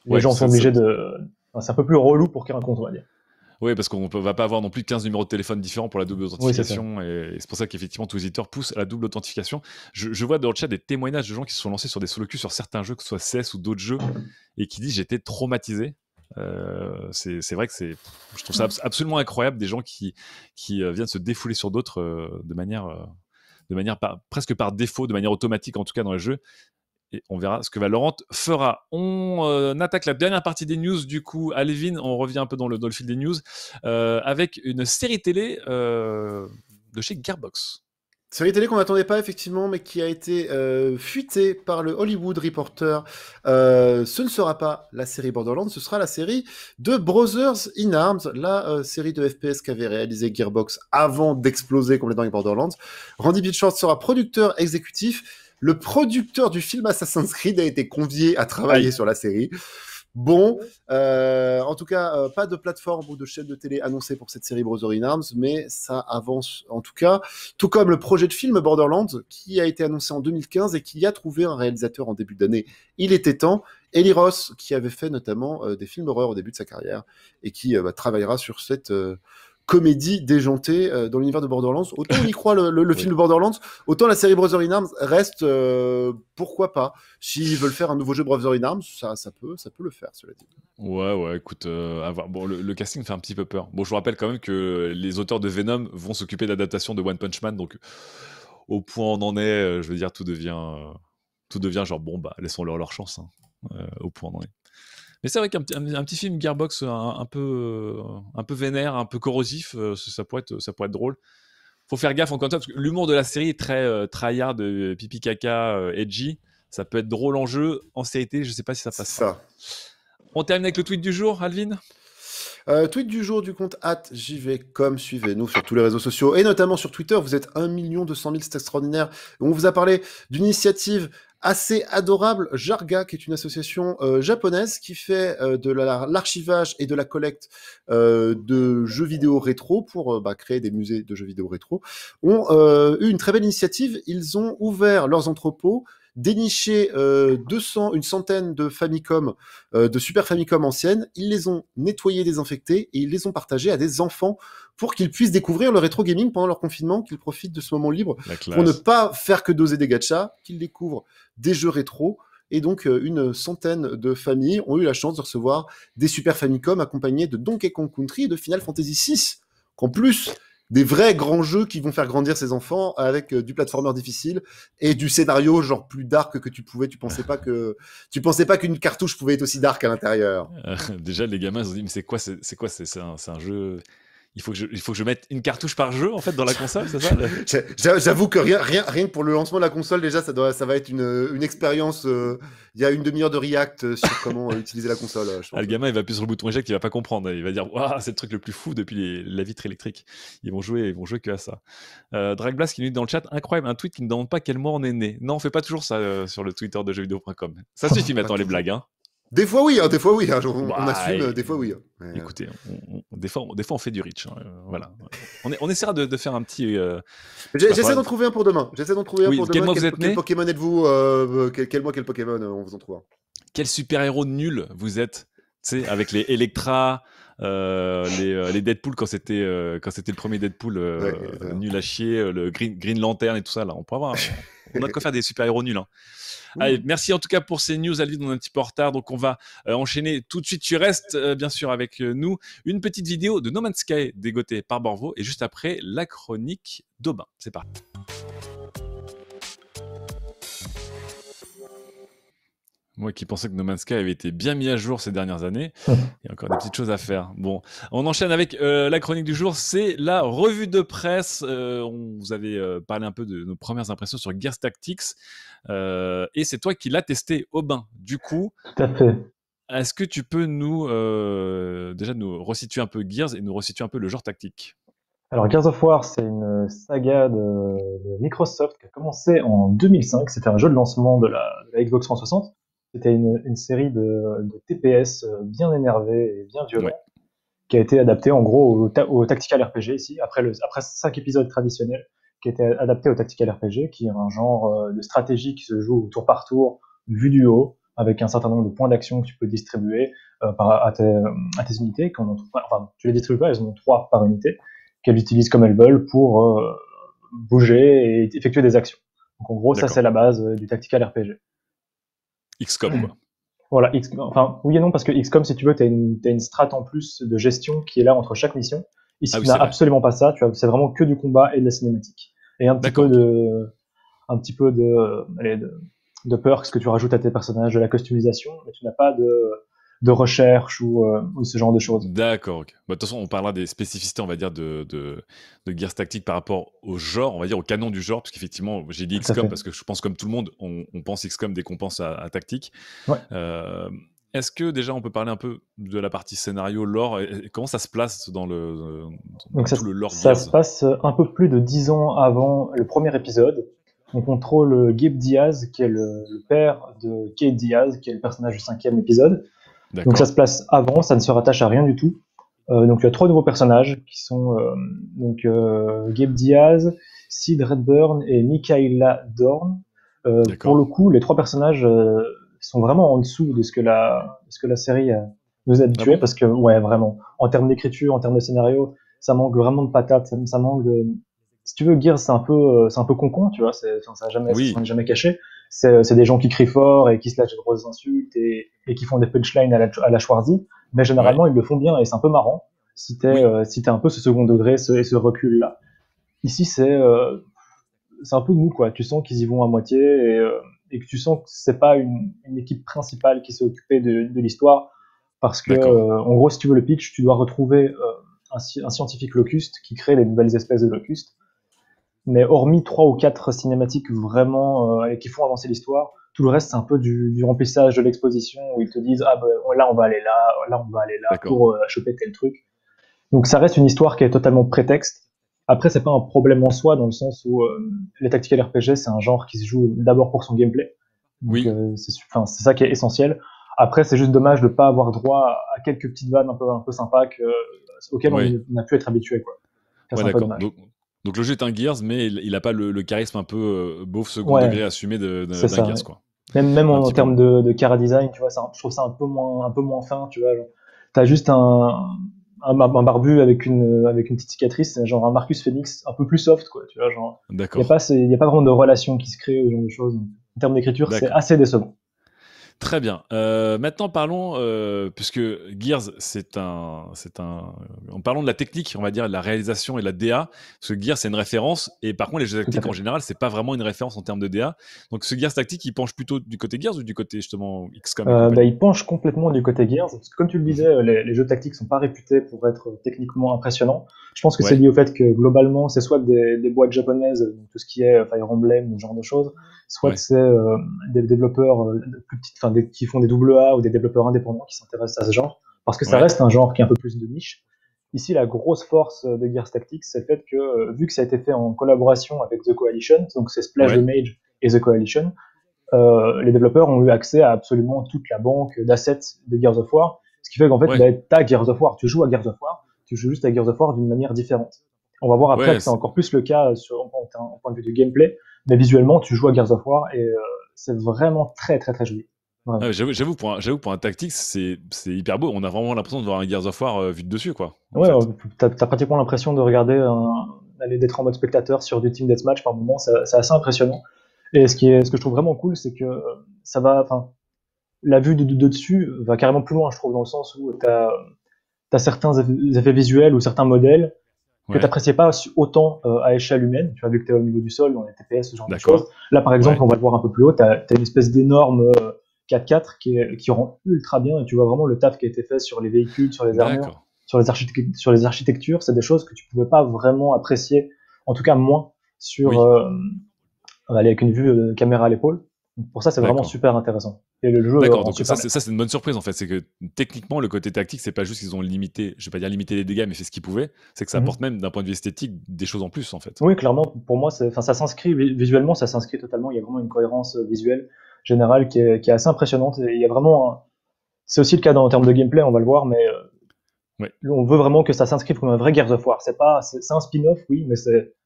Les gens sont obligés de. c'est un peu plus relou pour créer un compte, on va dire.
Oui, parce qu'on ne va pas avoir non plus 15 numéros de téléphone différents pour la double authentification. et c'est pour ça qu'effectivement, tous les éditeurs poussent à la double authentification. Je, vois dans le chat des témoignages de gens qui se sont lancés sur des solo sur certains jeux, que ce soit CS ou d'autres jeux, et qui disent j'étais traumatisé. Euh, c'est vrai que c'est, je trouve ça absolument incroyable des gens qui, qui euh, viennent se défouler sur d'autres de manière de manière presque par défaut, de manière automatique en tout cas dans le jeu. Et on verra ce que Valorant fera. On euh, attaque la dernière partie des news du coup. Alvin, on revient un peu dans le, fil des news euh, avec une série télé euh, de chez Gearbox.
Série télé qu'on n'attendait pas effectivement, mais qui a été euh, fuitée par le Hollywood Reporter. Euh, ce ne sera pas la série Borderlands, ce sera la série de Brothers in Arms, la euh, série de FPS qu'avait réalisé Gearbox avant d'exploser complètement avec Borderlands. Randy Pitchford sera producteur exécutif. Le producteur du film Assassin's Creed a été convié à travailler sur la série bon. Euh, en tout cas, euh, pas de plateforme ou de chaîne de télé annoncée pour cette série Brother in Arms, mais ça avance en tout cas. Tout comme le projet de film Borderlands, qui a été annoncé en 2015 et qui a trouvé un réalisateur en début d'année. Il était temps. Eli Ross, qui avait fait notamment euh, des films horreurs au début de sa carrière et qui bah, travaillera sur cette comédie déjantée euh, dans l'univers de Borderlands. Autant on y [LAUGHS] croit le, film de Borderlands, autant la série Brother in Arms reste, euh, pourquoi pas. S'ils veulent faire un nouveau jeu Brother in Arms, ça, ça, peut, ça peut le faire, cela dit.
Ouais, ouais, écoute, euh, Bon, le, casting fait un petit peu peur. Bon, je vous rappelle quand même que les auteurs de Venom vont s'occuper de l'adaptation de One Punch Man, donc au point où on en est, je veux dire, tout devient, tout devient genre bon, bah laissons-leur leur chance. Hein. au point. est. Mais c'est vrai qu'un petit film Gearbox euh, un, peu, euh, un peu vénère, un peu corrosif, euh, ça pourrait être, ça pourrait être drôle. Faut faire gaffe encore une parce que l'humour de la série est très euh, tryhard, pipi caca, edgy. Ça peut être
drôle en jeu, en CIT, je ne sais pas si ça passe. Ça.
On termine avec le tweet du jour, Alvin
tweet du jour du compte at comme Suivez-nous sur tous les réseaux sociaux et notamment sur Twitter. Vous êtes 1 200 000, c'est extraordinaire. On vous a parlé d'une initiative assez adorable Jarga, qui est une association euh, japonaise qui fait euh, de l'archivage et de la collecte euh, de jeux vidéo rétro pour bah, créer des musées de jeux vidéo rétro, ont eu une très belle initiative. Ils ont ouvert leurs entrepôts déniché 200, euh, une centaine de Famicom, euh, de Super Famicom anciennes. Ils les ont nettoyées, désinfectées et ils les ont partagées à des enfants pour qu'ils puissent découvrir le rétro gaming pendant leur confinement, qu'ils profitent de ce moment libre pour ne pas faire que doser des gachas, qu'ils découvrent des jeux rétro. Et donc, euh, une centaine de familles ont eu la chance de recevoir des Super Famicom accompagnés de Donkey Kong Country et de Final Fantasy VI, qu'en plus, des vrais grands jeux qui vont faire grandir ses enfants avec euh, du platformer difficile et du scénario genre plus dark que tu pouvais. Tu pensais pas que tu pensais pas qu'une cartouche pouvait être aussi dark à l'intérieur.
Euh, [LAUGHS] déjà, les gamins se disent mais c'est quoi c'est quoi c'est c'est un jeu il faut que je, il faut que je mette une cartouche par jeu en fait dans la console, c'est ça [LAUGHS] J'avoue que rien,
rien, rien que pour le lancement de la console déjà, ça, doit, ça va être une, expérience. Euh, il y a une demi-heure de React euh, sur comment euh, utiliser la console. Ah,
le gamin, il va appuyer sur le bouton éjecte, il va pas comprendre. Hein. Il va dire waouh, c'est le truc le plus fou depuis la vitre électrique. Ils vont jouer, ils vont jouer que à ça. Euh, Dragblast qui nous dit dans le chat incroyable, un tweet qui ne demande pas quel mois on est né. Non, on fait pas toujours ça sur le Twitter de jeuxvideo.com. Ça [LAUGHS] suffit maintenant les blagues, hein.
Des fois oui, hein, des fois oui, hein, on, bah, assume, des fois oui. Hein.
Euh, écoutez, des, fois, on fait du rich, euh, voilà. on, essaiera de, faire un petit. Euh,
bah, j'essaie d'en trouver un pour demain. J'essaie d'en trouver un pour demain. quel, Pokémon êtes-vous quel, mois, quel Pokémon on vous en trouve Quel super héros nul vous êtes, tu avec les Electra.
les, les, Deadpool quand c'était quand c'était le premier Deadpool nul à chier, le Green, Green Lantern et tout ça là, on pourra avoir. [LAUGHS] on a de quoi faire des super-héros nuls. Hein. Allez, merci en tout cas pour ces news, Alvin. On est un petit peu en retard, donc on va euh, enchaîner tout de suite. Tu restes euh, bien sûr avec euh, nous. Une petite vidéo de No Man's Sky dégotée par Borvo et juste après la chronique d'Aubin. C'est parti. Moi qui pensais que No Man's Sky avait été bien mis à jour ces dernières années, [LAUGHS] il y a encore des petites choses à faire. Bon, on enchaîne avec euh, la chronique du jour, c'est la revue de presse. Euh, on vous avait euh, parlé un peu de nos premières impressions sur Gears Tactics, et c'est toi qui l'as testé, Aubin. Du coup, Est-ce que tu peux nous déjà nous resituer un peu Gears et nous resituer un peu le genre tactique
alors Gears of War, c'est une saga de, Microsoft qui a commencé en 2005. C'était un jeu de lancement de la Xbox 360. C'était une, série de, TPS euh, bien énervé et bien violent, qui a été adaptée en gros au, Tactical RPG ici, après, le, après cinq épisodes traditionnels, qui a été adapté au Tactical RPG, qui est un genre euh, de stratégie qui se joue tour par tour, vu du haut, avec un certain nombre de points d'action que tu peux distribuer euh, par, à, tes, unités. Quand enfin, tu les distribues pas, elles en ont trois par unité, qu'elles utilisent comme elles veulent pour bouger et effectuer des actions. Donc en gros, ça c'est la base du Tactical RPG. XCOM, Voilà, X, enfin, oui et non, parce que XCOM, si tu veux, tu as une, as une strate en plus de gestion qui est là entre chaque mission. Ici, ah tu n'as absolument pas ça, tu c'est vraiment que du combat et de la cinématique. Et un petit peu de, un petit peu de, allez, de, de perks que tu rajoutes à tes personnages, de la customisation, mais tu n'as pas de, de recherche euh, ou, ce genre de choses.
D'accord. Bah, de toute façon, on parlera des spécificités, on va dire, de, de, de par rapport au genre, on va dire au canon du genre, parce qu'effectivement, j'ai dit XCOM parce que je pense comme tout le monde, on, pense XCOM dès qu'on pense à, tactique. Euh, est-ce que déjà on peut parler un peu de la partie scénario, lore et Comment ça se place dans le, Donc ça, se
passe euh, un peu plus de dix ans avant le premier épisode. On contrôle Gabe Diaz, qui est le, père de Kate Diaz, qui est le personnage du cinquième épisode, donc ça se place avant, ça ne se rattache à rien du tout. Euh, donc il y a trois nouveaux personnages qui sont euh, donc euh, Gabe Diaz, Sid Redburn et Michaela Dorn. Euh, pour le coup, les trois personnages euh, sont vraiment en dessous de ce que la, ce que la série euh, nous a habitués ah parce que ouais vraiment en termes d'écriture, en termes de scénario, ça manque vraiment de patates, ça, manque de si tu veux, Gears, c'est un peu, c'est un peu concon, tu vois, ça n'a jamais, jamais caché c'est des gens qui crient fort et qui se lâchent de grosses insultes et, et qui font des punchlines à la, à la Schwarzy, mais généralement ils le font bien et c'est un peu marrant si t'es euh, si un peu ce second degré et ce recul là. Ici c'est euh, c'est un peu mou quoi. Tu sens qu'ils y vont à moitié et, euh, que tu sens que c'est pas une, équipe principale qui s'est occupée de, l'histoire parce que en gros si tu veux le pitch tu dois retrouver un, scientifique locuste qui crée les nouvelles espèces de locustes mais hormis trois ou quatre cinématiques vraiment euh, qui font avancer l'histoire, tout le reste c'est un peu du, remplissage de l'exposition où ils te disent ah ben, là on va aller là, là on va aller là pour euh, choper tel truc. Donc ça reste une histoire qui est totalement prétexte. Après c'est pas un problème en soi dans le sens où euh, les les à RPG c'est un genre qui se joue d'abord pour son gameplay. oui. c'est ça qui est essentiel. Après, c'est juste dommage de pas avoir droit à quelques petites vannes un peu, un peu sympas que, auxquelles on a pu être habitué. Quoi. Ouais, d'accord.
Donc le jeu est un Gears, mais il n'a pas le, charisme un peu beau beauf second degré assumé d'un de, Quoi. Même, même
en, termes de, de cara design, tu vois, je trouve ça un peu moins, un peu moins fin. Tu vois, t'as juste un, barbu avec une, avec une petite cicatrice, genre un Marcus Phoenix un peu plus soft, quoi. Tu vois, genre. Il n'y a, pas vraiment de relation qui se crée, ce genre de choses. En termes d'écriture, c'est assez décevant.
Très bien. Euh, maintenant, parlons, euh, puisque Gears, c'est un, c'est un, en parlant de la technique, on va dire, de la réalisation et de la DA, ce Gears, c'est une référence, et par contre, les jeux tactiques en général, c'est pas vraiment une référence en termes de DA. Donc, ce Gears tactique, il penche plutôt du côté Gears ou du
côté justement XCOM euh, bah, Il penche complètement du côté Gears, parce que comme tu le disais, les, jeux tactiques sont pas réputés pour être techniquement impressionnants. Je pense que c'est lié au fait que globalement, c'est soit des, boîtes japonaises, tout ce qui est Fire Emblem, ce genre de choses, soit c'est euh, des développeurs de plus petites, qui font des double A ou des développeurs indépendants qui s'intéressent à ce genre, parce que ça reste un genre qui est un peu plus de niche. Ici, la grosse force de Gears Tactics, c'est le fait que, euh, vu que ça a été fait en collaboration avec The Coalition, donc c'est Splash the Mage et The Coalition, euh, les développeurs ont eu accès à absolument toute la banque d'assets de Gears of War, ce qui fait qu'en fait, bah, tu as Gears of War, tu joues à Gears of War, tu joues juste à Gears of War d'une manière différente. On va voir après que c'est encore plus le cas euh, sur, en, point de vue du gameplay, mais visuellement, tu joues à Gears of War et c'est vraiment très très très joli. Ah,
j'avoue, pour, pour, un tactique, c'est hyper beau. On a vraiment l'impression de voir un Gears of War euh,
vu de dessus. Quoi, ouais, euh, t'as as pratiquement l'impression de regarder, d'être en mode spectateur sur du Team Deathmatch par moment. C'est assez impressionnant. Et ce, qui est, ce que je trouve vraiment cool, c'est que euh, ça va. La vue de, dessus va carrément plus loin, je trouve, dans le sens où t'as as certains effets visuels ou certains modèles que tu t'appréciais pas autant à échelle humaine, tu as vu que tu es au niveau du sol, dans les TPS, ce genre de choses. Là, par exemple, on va le voir un peu plus haut, tu as, une espèce d'énorme 4 4 qui, rend ultra bien et tu vois vraiment le taf qui a été fait sur les véhicules, sur les armures, sur les, sur les architectures, c'est des choses que tu pouvais pas vraiment apprécier, en tout cas moins sur euh, aller bah, avec une vue de euh, caméra à l'épaule. Pour ça, c'est vraiment super intéressant. Et le jeu. D'accord, donc ça,
c'est une bonne surprise en fait. C'est que techniquement, le côté tactique, c'est pas juste qu'ils ont limité, je vais pas dire limité les dégâts, mais c'est ce qu'ils pouvaient. C'est que ça mhm. apporte même, d'un point de vue esthétique, des choses en plus en fait. Oui, clairement,
pour moi, ça s'inscrit visuellement, ça s'inscrit totalement. Il y a vraiment une cohérence euh, visuelle générale qui est, assez impressionnante. Et il y a vraiment. C'est aussi le cas dans, en termes de gameplay, on va le voir, mais euh, on veut vraiment que ça s'inscrive comme un vrai guerre de foire C'est pas, un spin-off, oui, mais c'est,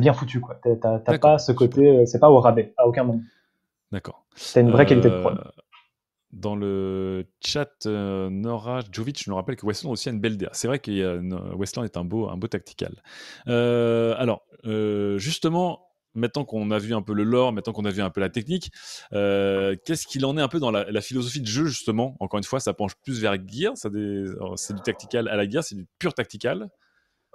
bien foutu, quoi. T'as, pas ce côté, euh, c'est pas au rabais, à aucun moment.
D'accord. C'est une vraie qualité de euh, prod. Dans le chat, Nora Jovic nous rappelle que Westland aussi a une belle DA. C'est vrai que Westland est un beau, un beau tactical. alors, justement, maintenant qu'on a vu un peu le lore, maintenant qu'on a vu un peu la technique, euh, qu'est-ce qu'il en est un peu dans la, philosophie de jeu, justement Encore une fois, ça penche plus vers Gear, c'est du tactical à la Gear, c'est du pur tactical.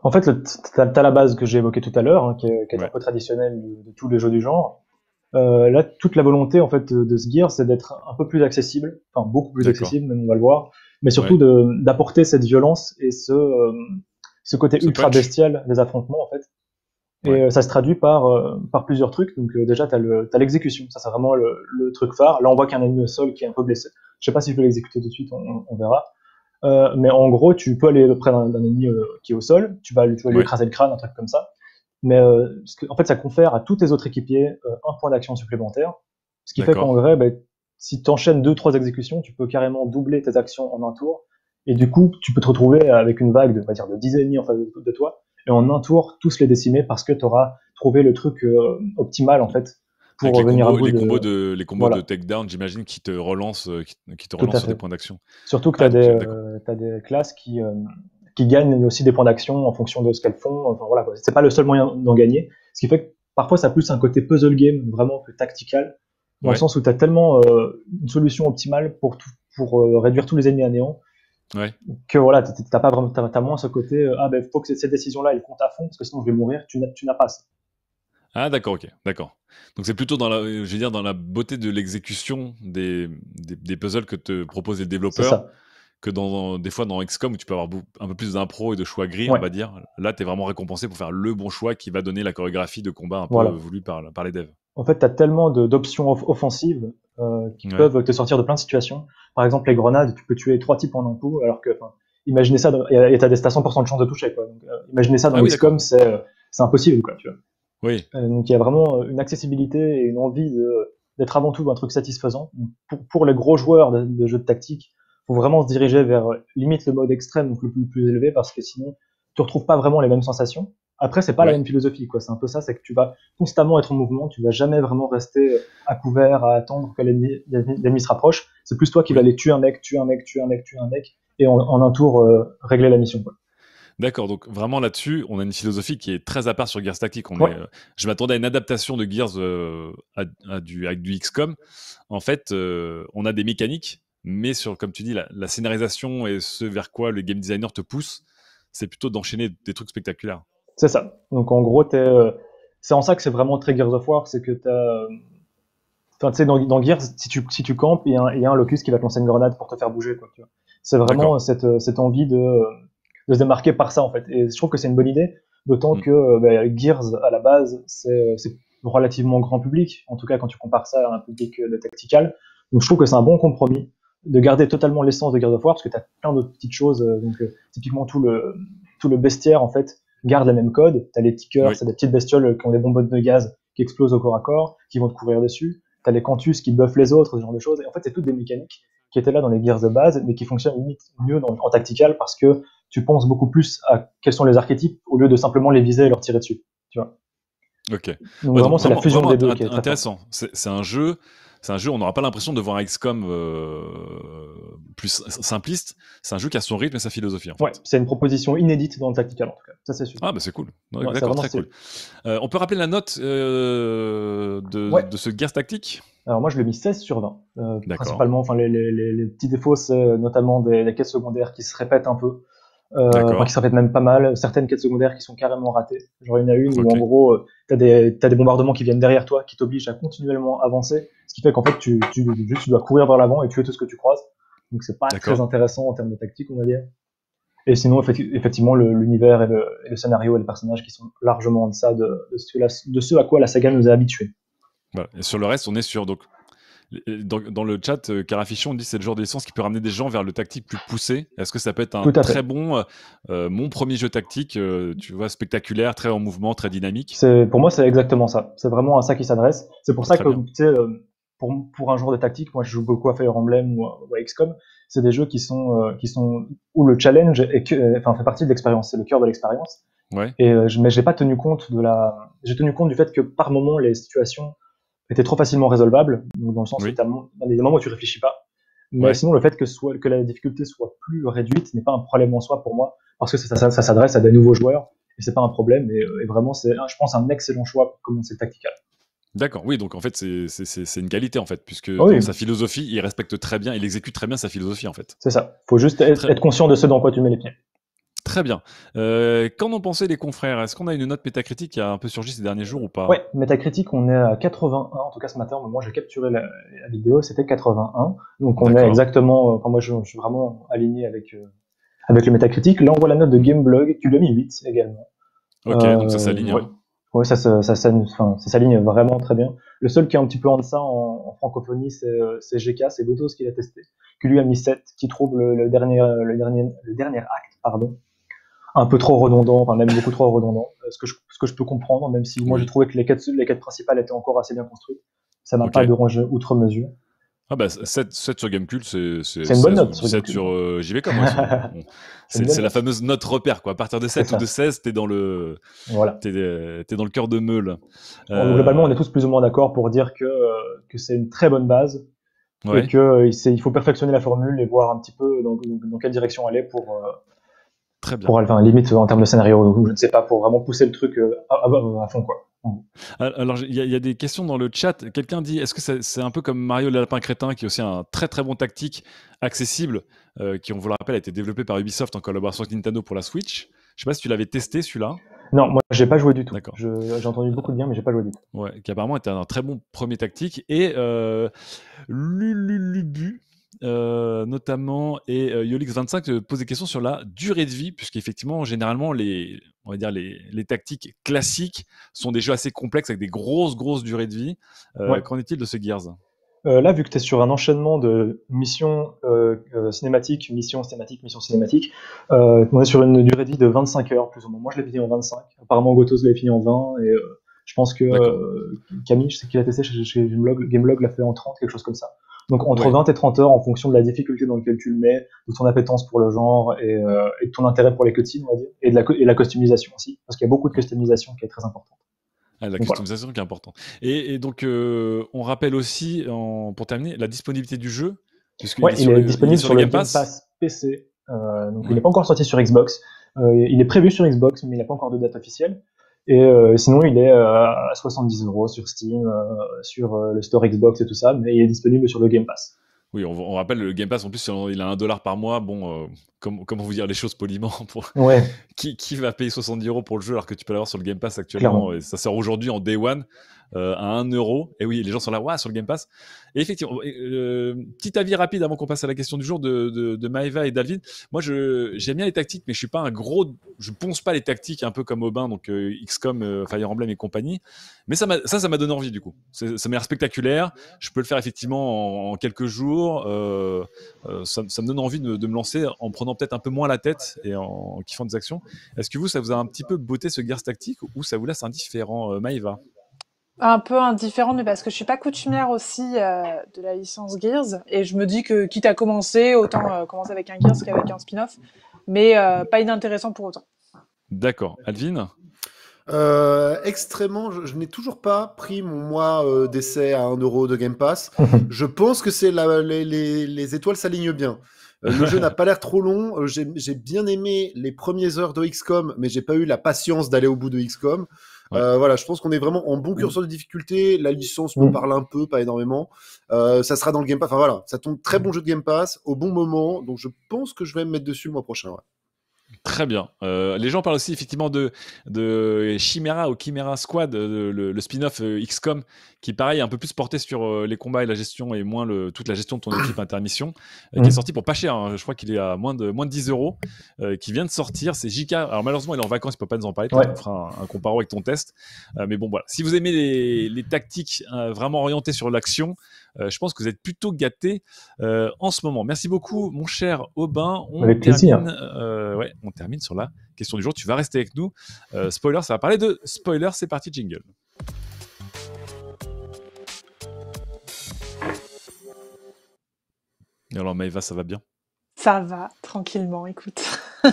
En fait, tu as, la base que j'ai évoquée tout à l'heure, hein, qui, est, un peu traditionnelle de, tous les jeux du genre. Euh, là, toute la volonté en fait de ce Gear, c'est d'être un peu plus accessible, enfin beaucoup plus accessible, même on va le voir, mais surtout d'apporter cette violence et ce, euh, côté ultra bestial des affrontements en fait, et euh, ça se traduit par, euh, par plusieurs trucs. Donc euh, déjà, tu as l'exécution. ça, c'est vraiment le, truc phare. Là, on voit qu'il y a un ennemi au sol qui est un peu blessé. Je sais pas si je peux l'exécuter tout de suite, on, verra. mais en gros, tu peux aller près d'un ennemi qui est au sol, tu vas, tu vas lui écraser le crâne, un truc comme ça. Mais en fait, ça confère à tous tes autres équipiers un point d'action supplémentaire. Ce qui fait qu'en vrai, bah, si tu enchaînes deux, trois exécutions, tu peux carrément doubler tes actions en un tour. Et du coup, tu peux te retrouver avec une vague de, on dire, de 10 ennemis en face de toi et en un tour tous les décimer parce que tu auras trouvé le truc euh, optimal en fait pour revenir les à bout les de... combos de les combos de
takedown j'imagine qui te relancent euh, qui, te sur des points d'action
surtout que ah, tu as, euh, des classes qui qui gagnent aussi des points d'action en fonction de ce qu'elles font enfin voilà c'est pas le seul moyen d'en gagner ce qui fait que parfois ça a plus un côté puzzle game vraiment que tactical dans le sens où tu as tellement une solution optimale pour pour réduire tous les ennemis à néant que voilà, t'as pas vraiment, moins ce côté, euh, ah ben faut que cette, décision-là, elle compte à fond, parce que sinon je vais mourir, tu, n'as pas ça.
Ah d'accord, ok, d'accord. Donc c'est plutôt dans la, euh, je dire, dans la beauté de l'exécution des, des, puzzles que te propose les développeurs, que dans, des fois dans XCOM où tu peux avoir un peu plus d'impro et de choix gris, on va dire, là tu es vraiment récompensé pour faire le bon choix qui va donner la chorégraphie de
combat un peu voulue
par, par les devs
en fait, tu as tellement d'options offensives euh, qui peuvent te sortir de plein de situations. Par exemple, les grenades, tu peux tuer trois types en un coup, alors que, imaginez ça, dans, et t'as 100% de chance de toucher, quoi. Euh, imaginez ça dans ah, euh, c'est impossible, quoi, tu Oui. donc, il y a vraiment une accessibilité et une envie d'être avant tout un truc satisfaisant. Pour, les gros joueurs de, jeux de tactique, faut vraiment se diriger vers limite le mode extrême, donc le plus, plus élevé, parce que sinon, tu retrouves pas vraiment les mêmes sensations. Après, c'est pas la même philosophie, quoi. C'est un peu ça, c'est que tu vas constamment être en mouvement, tu vas jamais vraiment rester euh, à couvert, à attendre que l'ennemi, se rapproche. C'est plus toi qui vas aller tuer un mec, tuer un mec, tuer un mec, tuer un mec, et en, un tour euh, régler la mission,
D'accord, donc vraiment là-dessus, on a une philosophie qui est très à part sur Gears Tactique. Euh, je m'attendais à une adaptation de Gears à, du, à du XCOM. En fait, on a des mécaniques, mais sur, comme tu dis, la, la scénarisation et ce vers quoi le game designer te pousse, c'est plutôt d'enchaîner des trucs spectaculaires.
C'est ça. Donc en gros, euh, c'est en ça que c'est vraiment très Gears of War, c'est que tu euh, Enfin, tu sais, dans, Gears, si tu, si tu campes, il y, a un locus qui va te lancer une grenade pour te faire bouger. Quoi, C'est vraiment cette, euh, cette, envie de, de, se démarquer par ça, en fait. Et je trouve que c'est une bonne idée, d'autant mm. que bah, Gears, à la base, c'est relativement grand public, en tout cas quand tu compares ça à un public de tactical. Donc je trouve que c'est un bon compromis de garder totalement l'essence de Gears of War, parce que tu as plein d'autres petites choses. Donc, typiquement, tout le, tout le bestiaire, en fait, Garde le même code. Tu as les tickers, oui. des petites bestioles qui ont des bombes de gaz qui explosent au corps à corps, qui vont te courir dessus. Tu les cantus qui buffent les autres, ce genre de choses. Et en fait, c'est toutes des mécaniques qui étaient là dans les gears de base, mais qui fonctionnent limite mieux en tactical parce que tu penses beaucoup plus à quels sont les archétypes au lieu de simplement les viser et leur tirer dessus. Tu vois.
Ok. vraiment, c'est la fusion des deux. est intéressant. C'est un jeu c'est un jeu, on n'aura pas l'impression de voir un XCOM euh, plus simpliste. C'est un jeu qui a son rythme et sa philosophie. En fait.
Ouais, c'est une proposition inédite dans le tactical en tout cas. Ça, c'est sûr. Ah, bah c'est cool. très cool.
Euh, on peut rappeler la note euh, de, de, ce guerre tactique Alors, moi, je l'ai mis 16 sur 20. principalement,
enfin, les, petits défauts, c'est notamment des, des, secondaires qui se répètent un peu. Euh, qui s'en même pas mal, certaines quêtes secondaires qui sont carrément ratées. Genre, il y en a une où en gros, euh, t'as des, bombardements qui viennent derrière toi, qui t'obligent à continuellement avancer, ce qui fait qu'en fait, tu, tu, dois courir vers l'avant et tuer tout ce que tu croises. Donc, c'est pas très intéressant en termes de tactique, on va dire. Et sinon, effectivement, l'univers et, le scénario et les personnages qui sont largement en deçà de, de, ce, à quoi la saga nous a habitués.
Et sur le reste, on est sûr donc dans, le chat, Carafichon euh, dit c'est le genre d'essence qui peut ramener des gens vers le tactique plus poussé. Est-ce que ça peut être un très bon, euh, euh, mon premier jeu tactique, tu vois, spectaculaire, très en mouvement, très dynamique
Pour moi, c'est exactement ça. C'est vraiment à ça qui s'adresse. C'est pour ça que, pour, pour, un joueur de tactique, moi je joue beaucoup à Fire Emblem ou à, XCOM, c'est des jeux qui sont, qui sont où le challenge que, fait partie de l'expérience, c'est le cœur de l'expérience. Mais je mais j'ai pas tenu compte de la. J'ai tenu compte du fait que par moments les situations était trop facilement résolvable, dans le sens où il y a où tu réfléchis pas. Mais sinon, le fait que, soit, que la difficulté soit plus réduite n'est pas un problème en soi pour moi, parce que ça, s'adresse à des nouveaux joueurs, et c'est pas un problème, et, euh, vraiment, c'est, je pense, un excellent choix pour commencer tactical.
D'accord, oui, donc en fait, c'est, c'est, une qualité, en fait, puisque ah sa philosophie, il respecte très bien, il exécute très bien sa philosophie, en fait.
C'est ça, faut juste être, être conscient de ce dans quoi tu mets les pieds.
Très bien. Euh, Qu'en ont les confrères Est-ce qu'on a une note métacritique qui a un peu surgi ces derniers jours ou pas Oui,
métacritique, on est à 81. En tout cas, ce matin, moi, j'ai capturé la, vidéo, c'était 81. Donc, on est exactement. Euh, moi, je, suis vraiment aligné avec, euh, avec le métacritique. Là, on voit la note de Gameblog, qui lui a mis 8 également. Ok, donc ça euh, s'aligne. Oui, hein. ça, ça, ça, ça s'aligne vraiment très bien. Le seul qui est un petit peu en deçà en, en francophonie, c'est GK, c'est Gotos qui l'a testé, qui lui a mis 7, qui trouve le dernier, le, dernier, le dernier acte, pardon, un peu trop redondant, enfin même beaucoup trop redondant, euh, ce que je, ce que je peux comprendre, même si moi j'ai mm. trouvé que les quatre les quêtes principales étaient encore assez bien construites. Ça n'a pas pas dérangé outre mesure. Ah bah 7,
7 sur Gamecube, c'est une bonne note. 7 sur, euh, vais [LAUGHS] c'est la fameuse note repère. Quoi. À partir de 7 ou de 16, t'es dans le voilà. es, euh, dans le cœur de meule.
Globalement, on est tous plus ou moins d'accord pour dire que, que c'est une très bonne base et qu'il il faut perfectionner la formule et voir un petit peu dans, dans quelle direction elle est pour, pour enfin, limite en termes de scénario, je ne sais pas, pour vraiment pousser le truc euh, à, fond quoi.
Alors, il y, a des questions dans le chat. Quelqu'un dit est-ce que c'est un peu comme Mario le Lapin Crétin, qui est aussi un très très bon tactique accessible, euh, qui, on vous le rappelle, a été développé par Ubisoft en collaboration avec Nintendo pour la Switch Je ne sais pas si tu l'avais testé celui-là.
Non, moi j'ai pas joué du tout. D'accord. J'ai entendu beaucoup de bien, mais j'ai pas joué du tout.
Ouais, qui apparemment était un très bon premier tactique. Et euh, Lulubu, euh, notamment, et euh, Yolix25 euh, pose des questions sur la durée de vie, puisqu'effectivement, généralement, les, on va dire les, les, tactiques classiques sont des jeux assez complexes
avec des grosses, grosses durées de vie. Qu'en est-il de ce Gears là, vu que tu es sur un enchaînement de missions cinématiques, missions cinématiques, missions cinématiques, on est sur une durée de vie de 25 heures plus ou moins. Moi, je l'ai fini en 25. Apparemment, Gotos l'a fini en 20 et je pense que Camille, je sais qu'il a testé chez, chez Gameblog l'a fait en 30, quelque chose comme ça. Donc entre 20 et 30 heures en fonction de la difficulté dans laquelle tu le mets, de ton appétence pour le genre et, de euh, ton intérêt pour les cutscenes, on va dire, et de la, customisation aussi, parce qu'il y a beaucoup de customisation qui est très importante. Ah, la customisation qui est importante.
Et, donc euh, on rappelle aussi, pour terminer, la disponibilité du
jeu. Puisque il, est disponible sur, le Game Pass, PC. Euh, donc il n'est pas encore sorti sur Xbox. il est prévu sur Xbox, mais il n'a pas encore de date officielle. Euh, et sinon, il est euh, à 70 euros sur Steam, euh, sur le store Xbox et tout ça, mais il est disponible sur le Game Pass.
Oui, on, rappelle le Game Pass, en plus, il a un dollar par mois. Bon, comment vous dire les choses poliment [LAUGHS] pour... qui, va payer 70 euros pour le jeu alors que tu peux l'avoir sur le Game Pass actuellement et Ça sort aujourd'hui en day one. Euh, à 1 euro. Et oui, les gens sont là, waouh, sur le Game Pass. Et effectivement, euh, petit avis rapide avant qu'on passe à la question du jour de, de, Maeva et David. Moi, je j'aime bien les tactiques, mais je suis pas un gros, je ponce pas les tactiques un peu comme Aubin, donc euh, XCOM, Fire Emblem et compagnie. Mais ça, ça, ça m'a donné envie du coup. Ça m'a l'air spectaculaire. Je peux le faire effectivement en, quelques jours. Ça, me donne envie de, me lancer en prenant peut-être un peu moins la tête et en, kiffant des actions. Est-ce que vous, ça vous a un petit peu beauté ce guerre Tactique ou ça vous laisse indifférent, Maeva
un peu indifférent, mais parce que je suis pas coutumière aussi euh, de la licence Gears, et je me dis que quitte à commencer, autant euh, commencer avec un Gears qu'avec un spin-off, mais euh, pas inintéressant pour autant.
D'accord. Alvin extrêmement, je, n'ai toujours pas pris mon mois d'essai à 1€ euro de Game Pass. [LAUGHS] je pense que c'est les, étoiles s'alignent bien. Le jeu n'a pas l'air trop long. J'ai bien aimé les premières heures de XCOM, mais j'ai pas eu la patience d'aller au bout de XCOM. Euh, voilà, je pense qu'on est vraiment en bon mm. curseur de difficulté. La licence me mm. parle un peu, pas énormément. Euh, ça sera dans le Game Pass. Enfin voilà, ça tombe très mm. bon jeu de Game Pass au bon moment. Donc je pense que je vais me mettre dessus le mois prochain. Ouais.
Très bien. Euh, les gens parlent aussi effectivement de, de Chimera ou Chimera Squad, euh, le, spin-off euh, XCOM, qui pareil est un peu plus porté sur les combats et la gestion et moins le, toute la gestion de ton [COUGHS] équipe intermission, qui est mm. sorti pour pas cher. Hein. Je crois qu'il est à moins de, moins de 10 euros, qui vient de sortir. C'est JK. Alors malheureusement, il est en vacances, il peut pas nous en parler. On fera un, comparo avec ton test. mais bon, voilà. Si vous aimez les, les tactiques vraiment orientées sur l'action, euh, je pense que vous êtes plutôt gâtés euh, en ce moment. Merci beaucoup, mon cher Aubin. On avec plaisir. Euh, ouais, on termine sur la question du jour. Tu vas rester avec nous. spoiler, ça va parler de spoiler. C'est parti, jingle. alors Maëva, ça va bien
Ça va, tranquillement, écoute. [LAUGHS]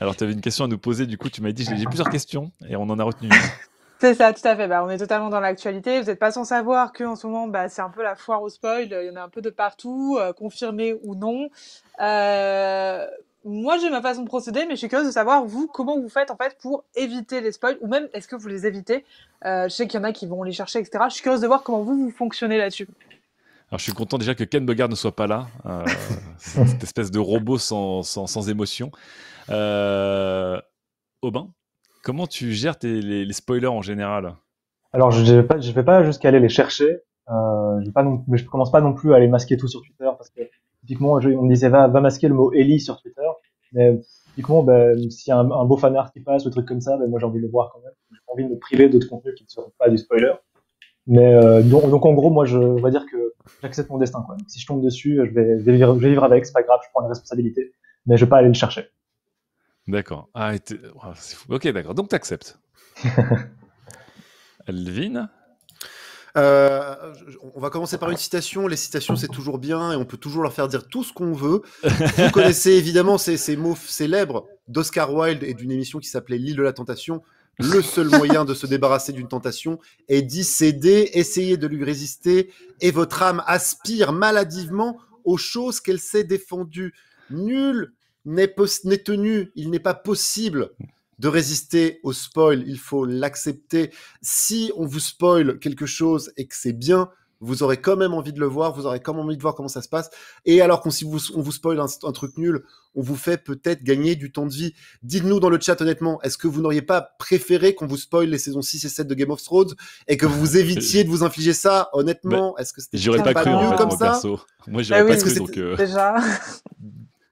alors tu avais une question à nous poser, du coup tu m'as dit j'ai plusieurs questions et on en a retenu une. [LAUGHS]
C'est ça, tout à fait. Bah, on est totalement dans l'actualité. Vous n'êtes pas sans savoir qu'en ce moment, bah, c'est un peu la foire aux spoil. Il y en a un peu de partout, euh, confirmé ou non. Euh, moi, j'ai ma façon de procéder, mais je suis curieuse de savoir, vous, comment vous faites en fait pour éviter les spoils, ou même est-ce que vous les évitez euh, Je sais qu'il y en a qui vont les chercher, etc. Je suis curieuse de voir comment vous, vous fonctionnez là-dessus.
Alors, je suis content déjà que Ken Bogard ne soit pas là, [LAUGHS] cette espèce de robot sans, sans, sans émotion. Aubin Comment tu gères les, spoilers en général
Alors, je ne vais, pas, jusqu'à aller les chercher. Euh, mais je ne commence pas non plus à les masquer tout sur Twitter parce que typiquement, on me disait va, masquer le mot Ellie sur Twitter. Mais typiquement, ben, s'il y a un, beau fanart qui passe ou truc comme ça, ben, moi j'ai envie de le voir quand même. J'ai envie de me priver d'autres contenus qui ne seront pas du spoiler. Mais euh, donc, en gros, moi je vais dire que j'accepte mon destin. Quoi. si je tombe dessus, je vais, vivre, avec, c'est pas grave, je prends la responsabilité. Mais je ne vais pas aller le chercher.
D'accord. Ah, oh, Ok, d'accord. Donc, tu acceptes. Alvin
[LAUGHS] euh, on va commencer par une citation. Les citations, c'est toujours bien et on peut toujours leur faire dire tout ce qu'on veut. Vous connaissez évidemment ces, ces mots célèbres d'Oscar Wilde et d'une émission qui s'appelait L'île de la tentation. Le seul moyen de se débarrasser d'une tentation est d'y céder, essayer de lui résister et votre âme aspire maladivement aux choses qu'elle s'est défendues. Nul n'est tenu, il n'est pas possible de résister au spoil, il faut l'accepter. Si on vous spoil quelque chose et que c'est bien, vous aurez quand même envie de le voir, vous aurez quand même envie de voir comment ça se passe. Et alors qu'on si vous, on vous spoil un, truc nul, on vous fait peut-être gagner du temps de vie. Dites-nous dans le chat honnêtement, est-ce que vous n'auriez pas préféré qu'on vous spoil les saisons 6 et 7 de Game of Thrones et que vous évitiez de vous infliger ça honnêtement Est-ce que c'était pas, cru mieux comme ça Perso. Moi j'aurais bah pas cru donc euh, déjà. [LAUGHS]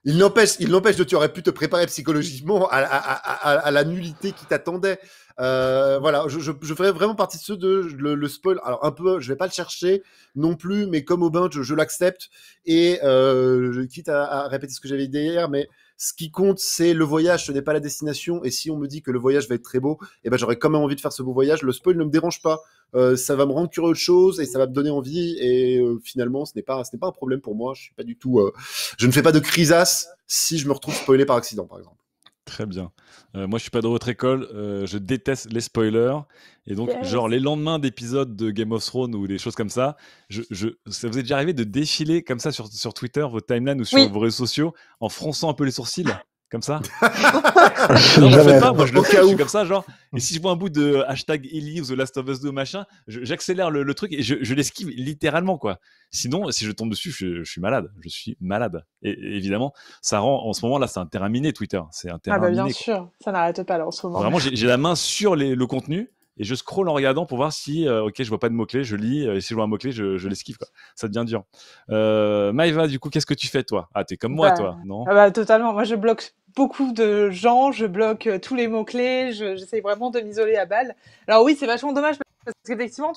Il n'empêche, il n'empêche que tu aurais pu te préparer psychologiquement à, la nullité qui t'attendait. Euh, voilà, je, je, ferai vraiment partie de ceux de le, spoil. Alors un peu, je vais pas le chercher non plus, mais comme Aubin, je, je l'accepte et je euh, quitte à, répéter ce que j'avais dit hier, mais ce qui compte, c'est le voyage, ce n'est pas la destination. Et si on me dit que le voyage va être très beau, eh ben, j'aurais quand même envie de faire ce beau voyage. Le spoil ne me dérange pas. Euh, ça va me rendre curieux de choses et ça va me donner envie. Et euh, finalement, ce n'est pas, ce n'est pas un problème pour moi. Je suis pas du tout, euh, je ne fais pas de crisas si je me retrouve spoilé par accident, par exemple.
Très bien. moi, je suis pas de votre école. je déteste les spoilers. Et donc, genre, les lendemains d'épisodes de Game of Thrones ou des choses comme ça, je, ça vous est déjà arrivé de défiler comme ça sur, sur Twitter, vos timelines ou sur vos réseaux sociaux en fronçant un peu les sourcils comme ça. [LAUGHS] non, je fais pas, moi je le comme ça, genre. Et si je vois un bout de hashtag Ellie ou The Last of Us 2 machin, j'accélère le, truc et je, je l'esquive littéralement, quoi. Sinon, si je tombe dessus, je, suis malade. Je suis malade. Et, évidemment, ça rend, en ce moment là, c'est un terrain miné, Twitter. C'est un terrain Ah, bah bien sûr,
ça n'arrête pas là en ce moment. Vraiment, j'ai
la main sur les, le contenu et je scroll en regardant pour voir si, euh, ok, je vois pas de mots-clés, je lis, euh, et si je vois un mot-clé, je, je l'esquive, Ça devient dur. Euh, Maïva, du coup, qu'est-ce que tu fais, toi Ah, t'es comme moi, bah, toi, non
ah bah, totalement. Moi, je bloque beaucoup de gens, je bloque euh, tous les mots-clés, j'essaye vraiment de m'isoler à balle. Alors oui, c'est vachement dommage parce qu'effectivement,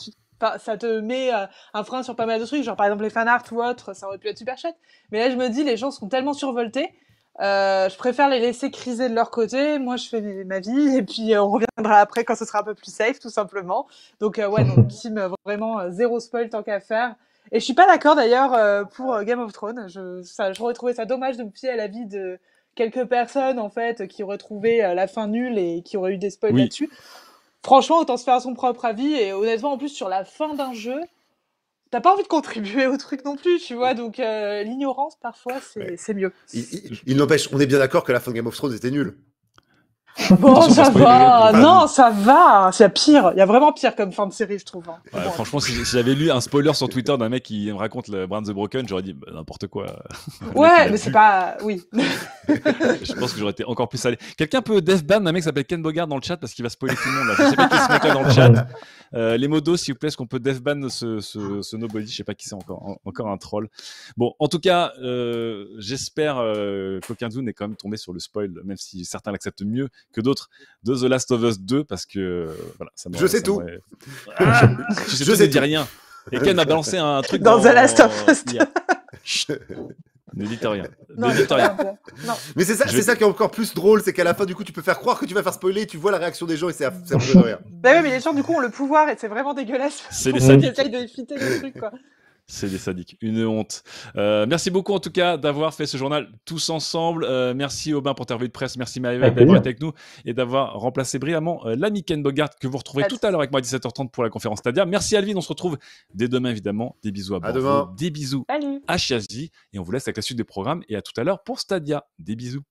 ça te met euh, un frein sur pas mal de trucs, genre par exemple les fanarts ou autres, ça aurait pu être super chouette. Mais là, je me dis, les gens sont tellement survoltés, euh, je préfère les laisser criser de leur côté. Moi, je fais ma vie et puis on reviendra après quand ce sera un peu plus safe, tout simplement. Donc, ouais, donc [LAUGHS] team vraiment zéro spoil tant qu'à faire. Et je suis pas d'accord d'ailleurs pour Game of Thrones. Je, ça, j'aurais ça dommage de me fier à la vie de quelques personnes en fait qui trouvé euh, la fin nulle et qui auraient eu des spoils là-dessus. Franchement, autant se faire son propre avis et honnêtement, en plus sur la fin d'un jeu, t'as pas envie de contribuer [LAUGHS] au truc non plus, tu vois. Donc euh, l'ignorance parfois, c'est mieux.
Il, il n'empêche, on est bien d'accord que la fin de Game of Thrones était nulle.
Bon, euh, ça, va. non, ça va. C'est pire. Il y a vraiment pire comme fin de série, je trouve. Hein.
Franchement, si j'avais lu un spoiler sur Twitter d'un mec qui me raconte le Brand the Broken, j'aurais dit bah, n'importe quoi. [LAUGHS] Ouais, mais c'est pas.
Oui. [LAUGHS]
je pense que j'aurais été encore plus salé. Quelqu'un peut deathban un mec qui s'appelle Ken Bogard dans le chat parce qu'il va spoiler tout le monde. Là. Je sais pas qui se dans le chat. [LAUGHS] Euh, les modos, s'il vous plaît, est-ce qu'on peut deathban ce, ce, nobody Je sais pas qui c'est encore. encore un troll. Bon, en tout cas, euh, j'espère euh, qu'aucun de n'est quand même tombé sur le spoil, même si certains l'acceptent mieux que d'autres de The Last of Us 2 parce que voilà, ça Je sais tout.
Ah. [LAUGHS] je sais, je sais rien. Et Ken a balancé un truc dans, The Last of Us [LAUGHS] Ne dites rien. Mais c'est ça, c'est ça qui est encore plus drôle, c'est qu'à la fin, du coup, tu peux faire croire que tu vas faire spoiler, tu vois la réaction des gens et c'est ça me rire.
Bah oui, mais les gens, du coup, ont le pouvoir et c'est vraiment dégueulasse. C'est les sadiques. de truc, quoi.
C'est des sadiques, une honte. Euh, merci beaucoup en tout cas d'avoir fait ce journal tous ensemble. Euh, merci Aubin pour ta revue de presse, merci marie d'avoir été avec nous et d'avoir remplacé brillamment euh, l'ami Ken Bogart que vous retrouverez tout à l'heure avec moi à 17h30 pour la conférence Stadia. Merci Alvin, on se retrouve dès demain évidemment. Des bisous à, à des bisous à
Chiazi et on vous laisse avec la suite des programmes et à tout à l'heure pour Stadia. Des bisous.